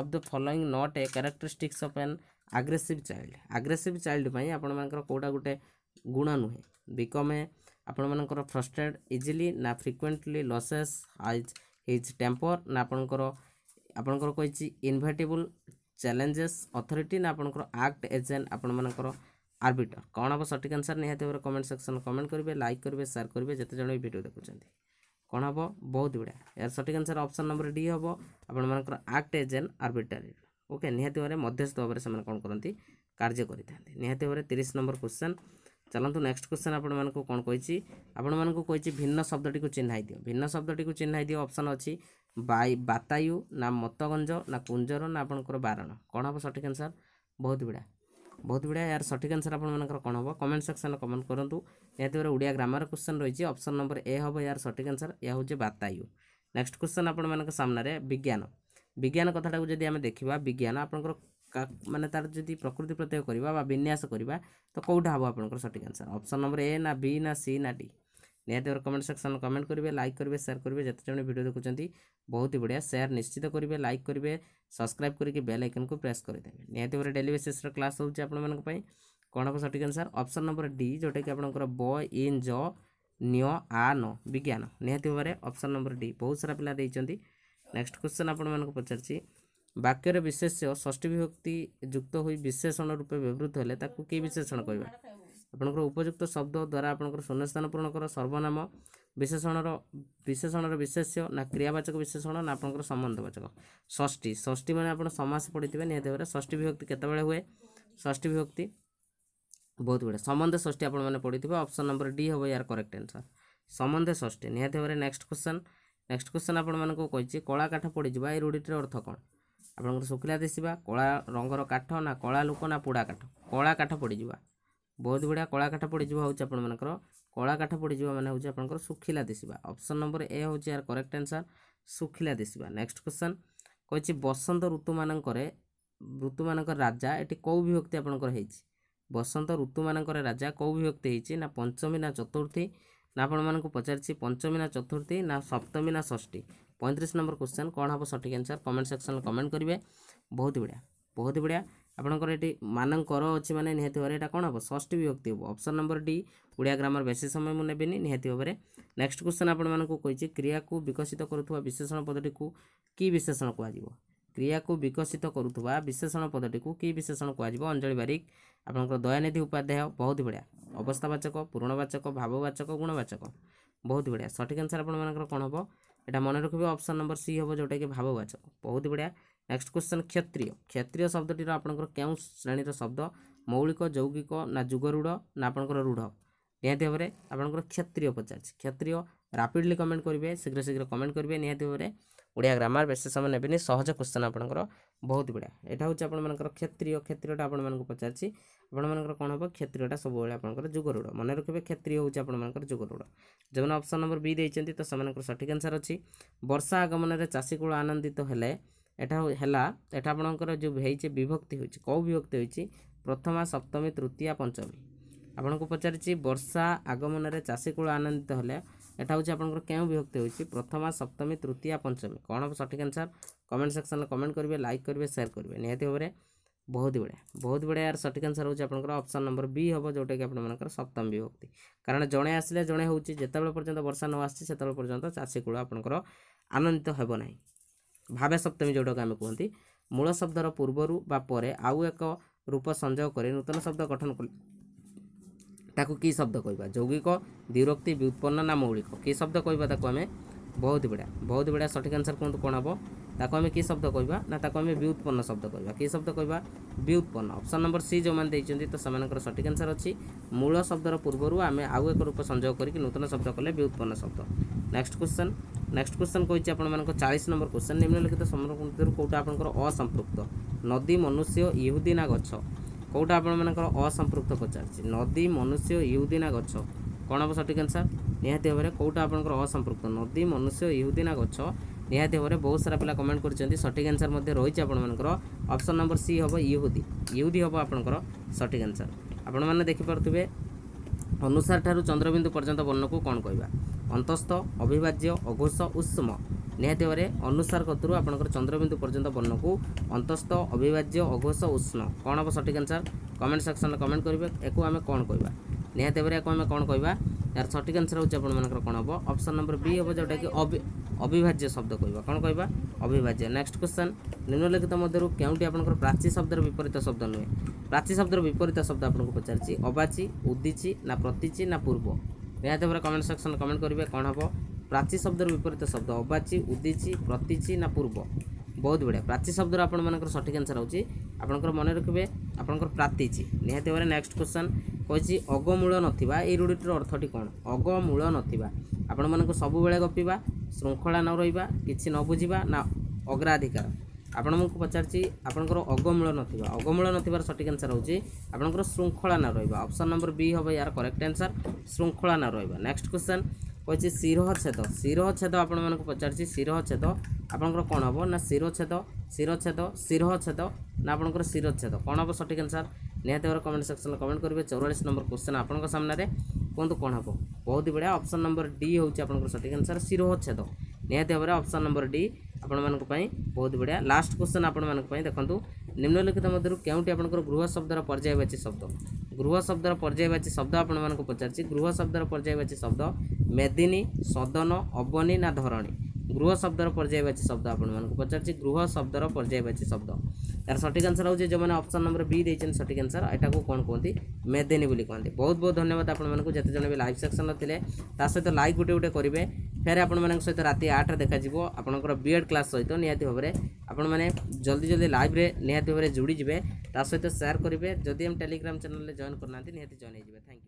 of the following not a characteristics of an aggressive child aggressive child ପାଇଁ ଆପଣମାନଙ୍କର କେଉଁଟା ଗୋଟେ ଗୁଣ ନୁହେଁ ବିକମ୍ ଏ ଆପଣମାନଙ୍କର ଫ୍ରଷ୍ଟ୍ରେଟ୍ ଇଜିଲି ନା frequently loses his his temper ନା ଆପଣଙ୍କର ଆପଣଙ୍କର କହିଛି ଇନଭେଟିବୁଲ୍ ଚ୍ୟାଲେଞ୍ଜେସ୍ ଅଥରିଟି ନା ଆପଣଙ୍କର ଆକ୍ଟ ଏଜେଣ୍ଟ ଆପଣମାନଙ୍କର ଆର୍ବିଟର କ'ଣ ହେବ ସଠିକ୍ ଆନ୍ସର୍ ନିହାତି ଭାବରେ କମେଣ୍ଟ ସେକ୍ସନ୍ କମେଣ୍ଟ କରିବେ ଲାଇକ୍ କରିବେ ସେୟାର କରିବେ ଯେତେ ଜଣ ବି ଭିଡ଼ିଓ ଦେଖୁଛନ୍ତି କ'ଣ ହେବ ବହୁତ ଗୁଡ଼ାଏ ଏହାର ସଠିକ୍ ଆନ୍ସର୍ ଅପସନ୍ ନମ୍ବର ଡି ହେବ ଆପଣମାନଙ୍କର ଆକ୍ଟ ଏଜେଣ୍ଟ ଆର୍ବିଟାରୀ ଓକେ ନିହାତି ଭାବରେ ମଧ୍ୟସ୍ଥ ଭାବରେ ସେମାନେ କ'ଣ କରନ୍ତି କାର୍ଯ୍ୟ କରିଥାନ୍ତି ନିହାତି ଭାବରେ ତିରିଶ ନମ୍ବର କୋଶ୍ଚିନ୍ ଚାଲନ୍ତୁ ନେକ୍ସଟ କ୍ୱେଶ୍ଚନ୍ ଆପଣମାନଙ୍କୁ କ'ଣ କହିଛି ଆପଣମାନଙ୍କୁ କହିଛି ଭିନ୍ନ ଶବ୍ଦଟିକୁ ଚିହ୍ନାଇ ଦିଅ ଭିନ୍ନ ଶବ୍ଦଟିକୁ ଚିହ୍ନାଇ ଦିଅ ଅପସନ୍ ଅଛି ବାଇ ବାତାୟୁ ନା ମତଗଞ୍ଜ ନା କୁଞ୍ଜର ନା ଆପଣଙ୍କର ବାରଣ କ'ଣ ହେବ ସଠିକ୍ ଆନ୍ସର୍ ବହୁତ ବିଡ଼ା ବହୁତ ବିଡ଼ା ଏହାର ସଠିକ୍ ଆନ୍ସର୍ ଆପଣମାନଙ୍କର କ'ଣ ହେବ କମେଣ୍ଟ ସେକ୍ସନ୍ରେ କମେଣ୍ଟ କରନ୍ତୁ ନିହାତି ଭାବରେ ଓଡ଼ିଆ ଗ୍ରାମାର କ୍ୱେଶ୍ଚନ୍ ରହିଛି ଅପସନ୍ ନମ୍ବର ଏ ହେବ ଏହାର ସଠିକ୍ ଆନ୍ସର୍ ଏହା ହେଉଛି ବାତାୟୁ ନେକ୍ସଟ କ୍ୱେଶ୍ଚନ୍ ଆପଣମାନଙ୍କ ସାମ୍ନାରେ ବିଜ୍ଞାନ ବିଜ୍ଞାନ କଥାଟାକୁ ଯଦି ଆମେ ଦେଖିବା ବିଜ୍ଞାନ ଆପଣଙ୍କର ମାନେ ତାର ଯଦି ପ୍ରକୃତି ପ୍ରତ୍ୟୟ କରିବା ବା ବିନ୍ୟାସ କରିବା ତ କେଉଁଟା ହେବ ଆପଣଙ୍କର ସଠିକ୍ ଆନ୍ସର୍ ଅପସନ୍ ନମ୍ବର ଏ ନା ବି ନା ସି ନା ଡି ନିହାତି ଭାବରେ କମେଣ୍ଟ ସେକ୍ସନ୍ କମେଣ୍ଟ କରିବେ ଲାଇକ୍ କରିବେ ସେୟାର କରିବେ ଯେତେ ଜଣ ଭିଡ଼ିଓ ଦେଖୁଛନ୍ତି ବହୁତ ହି ବଢ଼ିଆ ସେୟାର ନିଶ୍ଚିତ କରିବେ ଲାଇକ୍ କରିବେ ସବସ୍କ୍ରାଇବ୍ କରିକି ବେଲ୍ ଆଇକନ୍କୁ ପ୍ରେସ୍ କରିଦେବେ ନିହାତି ଭାବରେ ଡେଲି ବେସିସ୍ର କ୍ଲାସ୍ ହେଉଛି ଆପଣମାନଙ୍କ ପାଇଁ କ'ଣ ହେବ ସଠିକ୍ ଆନ୍ସର୍ ଅପସନ୍ ନମ୍ବର ଡି ଯେଉଁଟାକି ଆପଣଙ୍କର ବ ଇନ୍ ଜ ନିଅ ଆନ ବିଜ୍ଞାନ ନିହାତି ଭାବରେ ଅପସନ୍ ନମ୍ବର ଡି ବହୁତ ସାରା ପିଲା ଦେଇଛନ୍ତି ନେକ୍ସଟ କ୍ୱେଶ୍ଚନ୍ ଆପଣମାନଙ୍କୁ ପଚାରିଛି ବାକ୍ୟରେ ବିଶେଷ୍ୟ ଷଷ୍ଠୀ ବିଭକ୍ତି ଯୁକ୍ତ ହୋଇ ବିଶେଷଣ ରୂପେ ବ୍ୟବହୃତ ହେଲେ ତାକୁ କି ବିଶେଷଣ କହିବା ଆପଣଙ୍କର ଉପଯୁକ୍ତ ଶବ୍ଦ ଦ୍ୱାରା ଆପଣଙ୍କର ଶୂନ୍ୟସ୍ଥାନ ପୂରଣ କର ସର୍ବନାମ ବିଶେଷଣର ବିଶେଷଣର ବିଶେଷ୍ୟ ନା କ୍ରିୟାବାଚକ ବିଶେଷଣ ନା ଆପଣଙ୍କର ସମ୍ବନ୍ଧବାଚକ ଷଷ୍ଠୀ ଷଷ୍ଠୀ ମାନେ ଆପଣ ସମାସ ପଢ଼ିଥିବେ ନିହାତି ଭାବରେ ଷଷ୍ଠୀ ବିଭକ୍ତି କେତେବେଳେ ହୁଏ ଷଷ୍ଠୀ ବିଭକ୍ତି ବହୁତ ଗୁଡ଼ିଏ ସମ୍ବନ୍ଧ ଷଷ୍ଠୀ ଆପଣମାନେ ପଢ଼ିଥିବେ ଅପସନ୍ ନମ୍ବର ଡି ହେବ ଏହାର କରେକ୍ଟ ଆନ୍ସର ସମ୍ବନ୍ଧ ଷଷ୍ଠୀ ନିହାତି ଭାବରେ ନେକ୍ସଟ କ୍ୱେଶ୍ଚନ ନେକ୍ସଟ କ୍ୱେଶ୍ଚନ ଆପଣମାନଙ୍କୁ କହିଛି କଳା କାଠ ପଡ଼ିଯିବା ଏ ରୁଢ଼ିଟିର ଅର୍ଥ କ'ଣ ଆପଣଙ୍କର ଶୁଖିଲା ଦିଶିବା କଳା ରଙ୍ଗର କାଠ ନା କଳା ଲୋକ ନା ପୋଡ଼ା କାଠ କଳା କାଠ ପଡ଼ିଯିବା ବହୁତ ଗୁଡ଼ା କଳା କାଠ ପଡ଼ିଯିବ ହେଉଛି ଆପଣମାନଙ୍କର କଳା କାଠ ପଡ଼ିଯିବ ମାନେ ହେଉଛି ଆପଣଙ୍କର ଶୁଖିଲା ଦିଶିବା ଅପସନ୍ ନମ୍ବର ଏ ହେଉଛି ଏହାର କରେକ୍ଟ ଆନ୍ସର୍ ଶୁଖିଲା ଦିଶିବା ନେକ୍ସଟ କ୍ୱେଶ୍ଚନ୍ କହିଛି ବସନ୍ତ ଋତୁମାନଙ୍କରେ ଋତୁମାନଙ୍କର ରାଜା ଏଠି କେଉଁ ବିଭକ୍ତି ଆପଣଙ୍କର ହେଇଛି ବସନ୍ତ ଋତୁମାନଙ୍କର ରାଜା କେଉଁ ବିଭକ୍ତି ହେଇଛି ନା ପଞ୍ଚମୀ ନା ଚତୁର୍ଥୀ ନା ଆପଣମାନଙ୍କୁ ପଚାରିଛି ପଞ୍ଚମୀ ନା ଚତୁର୍ଥୀ ନା ସପ୍ତମୀ ନା ଷଷ୍ଠୀ ପଇଁତିରିଶ ନମ୍ବର କ୍ୱେଶ୍ଚନ୍ କ'ଣ ହେବ ସଠିକ୍ ଆନ୍ସର୍ କମେଣ୍ଟ ସେକ୍ସନ୍ରେ କମେଣ୍ଟ କରିବେ ବହୁତ ବଢ଼ିଆ ବହୁତ ବଢ଼ିଆ ଆପଣଙ୍କର ଏଠି ମାନଙ୍କର ଅଛି ମାନେ ନିହାତି ଭାବରେ ଏଇଟା କ'ଣ ହେବ ଷଷ୍ଠୀ ବିଭକ୍ତି ହେବ ଅପସନ୍ ନମ୍ବର ଡି ଓଡ଼ିଆ ଗ୍ରାମର ବେଶୀ ସମୟ ମୁଁ ନେବିନି ନିହାତି ଭାବରେ ନେକ୍ସଟ କ୍ୱେଶ୍ଚନ୍ ଆପଣମାନଙ୍କୁ କହିଛି କ୍ରିୟାକୁ ବିକଶିତ କରୁଥିବା ବିଶେଷଣ ପଦଟିକୁ କି ବିଶେଷଣ କୁହାଯିବ କ୍ରିୟାକୁ ବିକଶିତ କରୁଥିବା ବିଶେଷଣ ପଦଟିକୁ କି ବିଶେଷଣ କୁହାଯିବ ଅଞ୍ଜଳି ବାରିକ ଆପଣଙ୍କର ଦୟାନିଧି ଉପାଧ୍ୟାୟ ବହୁତ ବଢ଼ିଆ ଅବସ୍ଥାବାଚକ ପୂରଣବାଚକ ଭାବବାଚକ ଗୁଣବାଚକ ବହୁତ ବଢ଼ିଆ ସଠିକ୍ ଆନ୍ସର୍ ଆପଣମାନଙ୍କର କ'ଣ ହେବ ଏଇଟା ମନେ ରଖିବେ ଅପସନ୍ ନମ୍ବର ସି ହେବ ଯେଉଁଟାକି ଭାବବାଚକ ବହୁତ ବଢ଼ିଆ ନେକ୍ସଟ କ୍ୱେଶ୍ଚନ୍ କ୍ଷତ୍ରିୟ କ୍ଷତ୍ରିୟ ଶବ୍ଦଟିର ଆପଣଙ୍କର କେଉଁ ଶ୍ରେଣୀର ଶବ୍ଦ ମୌଳିକ ଯୌଗିକ ନା ଯୁଗରୂଢ଼ ନା ଆପଣଙ୍କର ରୂଢ଼ ନିହାତି ଭାବରେ ଆପଣଙ୍କର କ୍ଷତ୍ରିୟ ପଚାରିଛି କ୍ଷତ୍ରିୟ ରାପିଡ଼ଲି କମେଣ୍ଟ କରିବେ ଶୀଘ୍ର ଶୀଘ୍ର କମେଣ୍ଟ କରିବେ ନିହାତି ଭାବରେ ଓଡ଼ିଆ ଗ୍ରାମାର ବେଶୀ ସମୟ ନେବେନି ସହଜ କ୍ୱେଶ୍ଚନ୍ ଆପଣଙ୍କର ବହୁତ ବଢ଼ିଆ ଏଇଟା ହେଉଛି ଆପଣମାନଙ୍କର କ୍ଷତ୍ରିୟ କ୍ଷତ୍ରିୟଟା ଆପଣମାନଙ୍କୁ ପଚାରିଛି ଆପଣମାନଙ୍କର କ'ଣ ହେବ କ୍ଷତ୍ରିୟଟା ସବୁବେଳେ ଆପଣଙ୍କର ଯୁଗରୂଢ଼ ମନେ ରଖିବେ କ୍ଷତ୍ରିୟ ହେଉଛି ଆପଣମାନଙ୍କର ଯୁଗରୂଢ଼ ଯେଉଁମାନେ ଅପସନ୍ ନମ୍ବର ବି ଦେଇଛନ୍ତି ତ ସେମାନଙ୍କର ସଠିକ୍ ଆନ୍ସର୍ ଅଛି ବର୍ଷା ଆଗମନରେ ଚାଷୀକୂଳ ଆନନ୍ଦିତ ହେଲେ ଏଠା ହେଲା ଏଠା ଆପଣଙ୍କର ଯେଉଁ ହେଇଛି ବିଭକ୍ତି ହେଉଛି କେଉଁ ବିଭକ୍ତି ହେଉଛି ପ୍ରଥମା ସପ୍ତମୀ ତୃତୀୟା ପଞ୍ଚମୀ ଆପଣଙ୍କୁ ପଚାରିଛି ବର୍ଷା ଆଗମନରେ ଚାଷୀ କୂଳ ଆନନ୍ଦିତ ହେଲେ ଏଟା ହେଉଛି ଆପଣଙ୍କର କେଉଁ ବିଭକ୍ତି ହେଉଛି ପ୍ରଥମା ସପ୍ତମୀ ତୃତୀୟା ପଞ୍ଚମୀ କ'ଣ ହେବ ସଠିକ୍ ଆନ୍ସର୍ କମେଣ୍ଟ ସେକ୍ସନ୍ରେ କମେଣ୍ଟ କରିବେ ଲାଇକ୍ କରିବେ ସେୟାର କରିବେ ନିହାତି ଭାବରେ ବହୁତ ବଢ଼ିଆ ବହୁତ ବଢ଼ିଆ ଏହାର ସଠିକ୍ ଆନ୍ସର୍ ହେଉଛି ଆପଣଙ୍କର ଅପସନ୍ ନମ୍ବର ବି ହେବ ଯେଉଁଟାକି ଆପଣମାନଙ୍କର ସପ୍ତମ ବିଭକ୍ତି କାରଣ ଜଣେ ଆସିଲେ ଜଣେ ହେଉଛି ଯେତେବେଳେ ପର୍ଯ୍ୟନ୍ତ ବର୍ଷା ନ ଆସିଛି ସେତେବେଳେ ପର୍ଯ୍ୟନ୍ତ ଚାଷୀ କୂଳ ଆପଣଙ୍କର ଆନନ୍ଦିତ ହେବ ନାହିଁ ଭାବେ ସପ୍ତମୀ ଯେଉଁଟାକୁ ଆମେ କୁହନ୍ତି ମୂଳ ଶବ୍ଦର ପୂର୍ବରୁ ବା ପରେ ଆଉ ଏକ ରୂପ ସଂଯୋଗ କରି ନୂତନ ଶବ୍ଦ ଗଠନ କଲେ ତାକୁ କି ଶବ୍ଦ କହିବା ଯୌଗିକ ଦ୍ୱିରୋକ୍ତି ବ୍ୟୁତ୍ପନ୍ନ ନା ମୌଳିକ କି ଶବ୍ଦ କହିବା ତାକୁ ଆମେ ବହୁତ ବିଡ଼ା ବହୁତ ବିଡ଼ା ସଠିକ୍ ଆନ୍ସର୍ କୁହନ୍ତୁ କ'ଣ ହେବ ताको आम कि शब्द कहवा ताको आम व्युत्पन्न शब्द कह कि शब्द कहवा व्युत्पन्न अप्सन नंबर सी जो मैंने तो सर सठिक आंसर अच्छी मूल शब्दर पूर्व आम आउ एक रूप संजोग कर नूतन शब्द कले व्युत्पन्न शब्द नेक्स्ट क्वेश्चन नेक्स्ट क्वेश्चन कही चालीस नंबर क्वेश्चन निम्नलिखित समय कौटा आप असंपृक्त नदी मनुष्य इहुदी ना गच कौटा आपर असंपृक्त पचार नदी मनुष्य इहुदी ना गच कौन हम सटिक आंसर निहाती भाव में कौटा असंपृक्त नदी मनुष्य इहुदी ना गच ନିହାତି ଭାବରେ ବହୁତ ସାରା ପିଲା କମେଣ୍ଟ କରିଛନ୍ତି ସଠିକ୍ ଆନ୍ସର୍ ମଧ୍ୟ ରହିଛି ଆପଣମାନଙ୍କର ଅପସନ୍ ନମ୍ବର ସି ହେବ ଇହୁଦି ଇହୁଦି ହେବ ଆପଣଙ୍କର ସଠିକ୍ ଆନ୍ସର୍ ଆପଣମାନେ ଦେଖିପାରୁଥିବେ ଅନୁସାର ଠାରୁ ଚନ୍ଦ୍ରବିନ୍ଦୁ ପର୍ଯ୍ୟନ୍ତ ବର୍ଣ୍ଣକୁ କ'ଣ କହିବା ଅନ୍ତସ୍ଥ ଅବିଭାଜ୍ୟ ଅଘୋଷ ଉଷ୍ମ ନିହାତି ଭାବରେ ଅନୁସାର କତୁରୁ ଆପଣଙ୍କର ଚନ୍ଦ୍ରବିନ୍ଦୁ ପର୍ଯ୍ୟନ୍ତ ବର୍ଣ୍ଣକୁ ଅନ୍ତସ୍ଥ ଅବିଭାଜ୍ୟ ଅଘୋଷ ଉଷ୍ଣ କ'ଣ ହେବ ସଠିକ୍ ଆନ୍ସର୍ କମେଣ୍ଟ ସେକ୍ସନ୍ରେ କମେଣ୍ଟ କରିବେ ଏହାକୁ ଆମେ କ'ଣ କହିବା ନିହାତି ଭାବରେ ଏହାକୁ ଆମେ କ'ଣ କହିବା ଏହାର ସଠିକ୍ ଆନ୍ସର୍ ହେଉଛି ଆପଣମାନଙ୍କର କ'ଣ ହେବ ଅପସନ୍ ନମ୍ବର ବି ହେବ ଯେଉଁଟାକି ଅବି ଅବିଭାଜ୍ୟ ଶବ୍ଦ କହିବା କ'ଣ କହିବା ଅବିଭାଜ୍ୟ ନେକ୍ସଟ କ୍ୱେଶ୍ଚନ୍ ନିମ୍ନଲିଖିତ ମଧ୍ୟରୁ କେଉଁଟି ଆପଣଙ୍କର ପ୍ରାଚୀ ଶବ୍ଦର ବିପରୀତ ଶବ୍ଦ ନୁହେଁ ପ୍ରାଚୀ ଶବ୍ଦର ବିପରୀତ ଶବ୍ଦ ଆପଣଙ୍କୁ ପଚାରିଛି ଅବାଚି ଉଦିଚି ନା ପ୍ରତିଚି ନା ପୂର୍ବ ନିହାତି ଭାବରେ କମେଣ୍ଟ ସେକ୍ସନ୍ କମେଣ୍ଟ କରିବେ କ'ଣ ହେବ ପ୍ରାଚୀ ଶବ୍ଦର ବିପରୀତ ଶବ୍ଦ ଅବାଚି ଉଦିଚି ପ୍ରତିଚି ନା ପୂର୍ବ ବହୁତ ବଢ଼ିଆ ପ୍ରାଚୀ ଶବ୍ଦର ଆପଣମାନଙ୍କର ସଠିକ୍ ଆନ୍ସର୍ ହେଉଛି ଆପଣଙ୍କର ମନେ ରଖିବେ ଆପଣଙ୍କର ପ୍ରାତିଚି ନିହାତି ଭାବରେ ନେକ୍ସଟ କ୍ୱେଶ୍ଚନ୍ କହିଛି ଅଗମୂଳ ନଥିବା ଏଇ ରୂଢ଼ିଟିର ଅର୍ଥଟି କ'ଣ ଅଗମୂଳ ନଥିବା ଆପଣମାନଙ୍କୁ ସବୁବେଳେ ଗପିବା ଶୃଙ୍ଖଳା ନ ରହିବା କିଛି ନ ବୁଝିବା ନା ଅଗ୍ରାଧିକାର ଆପଣଙ୍କୁ ପଚାରିଛି ଆପଣଙ୍କର ଅଗମୂଳ ନଥିବା ଅଗମୂଳ ନଥିବାର ସଠିକ୍ ଆନ୍ସର୍ ହେଉଛି ଆପଣଙ୍କର ଶୃଙ୍ଖଳା ନ ରହିବା ଅପସନ୍ ନମ୍ବର ବି ହେବ ଏହାର କରେକ୍ଟ ଆନ୍ସର୍ ଶୃଙ୍ଖଳା ନ ରହିବା ନେକ୍ସଟ କ୍ୱେଶ୍ଚନ୍ କହିଛି ଶିରଚ୍ଛେଦ ଶିରଚ୍ଛେଦ ଆପଣମାନଙ୍କୁ ପଚାରିଛି ଶିରଚ୍ଛେଦ ଆପଣଙ୍କର କ'ଣ ହେବ ନା ଶିରଚ୍ଛେଦ ଶିରଚ୍ଛେଦ ଶିରଚ୍ଛେଦ ନା ଆପଣଙ୍କର ଶିରଚ୍ଛେଦ କ'ଣ ହେବ ସଠିକ୍ ଆନ୍ସର୍ ନିହାତି ଭାବରେ କମେଣ୍ଟ ସେକ୍ସନରେ କମେଣ୍ଟ କରିବେ ଚଉରାଳିଶ ନମ୍ବର କ୍ୱେଶ୍ଚନ୍ ଆପଣଙ୍କ ସାମ୍ନାରେ କୁହନ୍ତୁ କ'ଣ ହେବ ବହୁତ ବଢ଼ିଆ ଅପସନ୍ ନମ୍ବର ଡି ହେଉଛି ଆପଣଙ୍କର ସଠିକ୍ ଆନ୍ସର୍ ଶିରୋଚ୍ଛେଦ ନିହାତି ଭାବରେ ଅପସନ୍ ନମ୍ବର ଡି ଆପଣମାନଙ୍କ ପାଇଁ ବହୁତ ବଢ଼ିଆ ଲାଷ୍ଟ କ୍ୱେଶ୍ଚନ୍ ଆପଣମାନଙ୍କ ପାଇଁ ଦେଖନ୍ତୁ ନିମ୍ନଲିଖିତ ମଧ୍ୟରୁ କେଉଁଟି ଆପଣଙ୍କର ଗୃହ ଶବ୍ଦର ପର୍ଯ୍ୟାୟବାଚୀ ଶବ୍ଦ ଗୃହ ଶବ୍ଦର ପର୍ଯ୍ୟାୟବାଚୀ ଶବ୍ଦ ଆପଣମାନଙ୍କୁ ପଚାରିଛି ଗୃହ ଶବ୍ଦର ପର୍ଯ୍ୟାୟବାଚୀ ଶବ୍ଦ ମେଦିନୀ ସଦନ ଅବନୀ ନା ଧରଣୀ ଗୃହ ଶବ୍ଦର ପର୍ଯ୍ୟାୟବାଚୀ ଶବ୍ଦ ଆପଣମାନଙ୍କୁ ପଚାରିଛି ଗୃହ ଶବ୍ଦର ପର୍ଯ୍ୟାୟବାଚୀ ଶବ୍ଦ ତାର ସଠିକ୍ ଆନ୍ସର୍ ହେଉଛି ଯେଉଁମାନେ ଅପସନ୍ ନମ୍ବର ବି ଦେଇଛନ୍ତି ସଠିକ୍ ଆନ୍ସର୍ ଏଟାକୁ କ'ଣ କୁହନ୍ତି ମେଦେନୀ ବୋଲି କୁହନ୍ତି ବହୁତ ବହୁତ ଧନ୍ୟବାଦ ଆପଣମାନଙ୍କୁ ଯେତେ ଜଣ ବି ଲାଇଭ୍ ସେକ୍ସନ୍ରେ ଥିଲେ ତା ସହିତ ଲାଇକ୍ ଗୋଟେ ଗୋଟେ କରିବେ ଫେରେ ଆପଣମାନଙ୍କ ସହିତ ରାତି ଆଠରେ ଦେଖାଯିବ ଆପଣଙ୍କର ବି ଏଡ଼୍ କ୍ଲାସ୍ ସହିତ ନିହାତି ଭାବରେ ଆପଣମାନେ ଜଲ୍ଦି ଜଲ୍ଦି ଲାଇଭ୍ରେ ନିହାତି ଭାବରେ ଯୋଡ଼ିଯିବେ ତା ସହିତ ସେୟାର କରିବେ ଯଦି ଆମ ଟେଲିଗ୍ରାମ ଚ୍ୟାନେଲ୍ରେ ଜଏନ୍ କରୁନାହାନ୍ତି ନିହାତି ଜଏନ୍ ହେଇଯିବେ ଥ୍ୟାଙ୍କ ୟୁ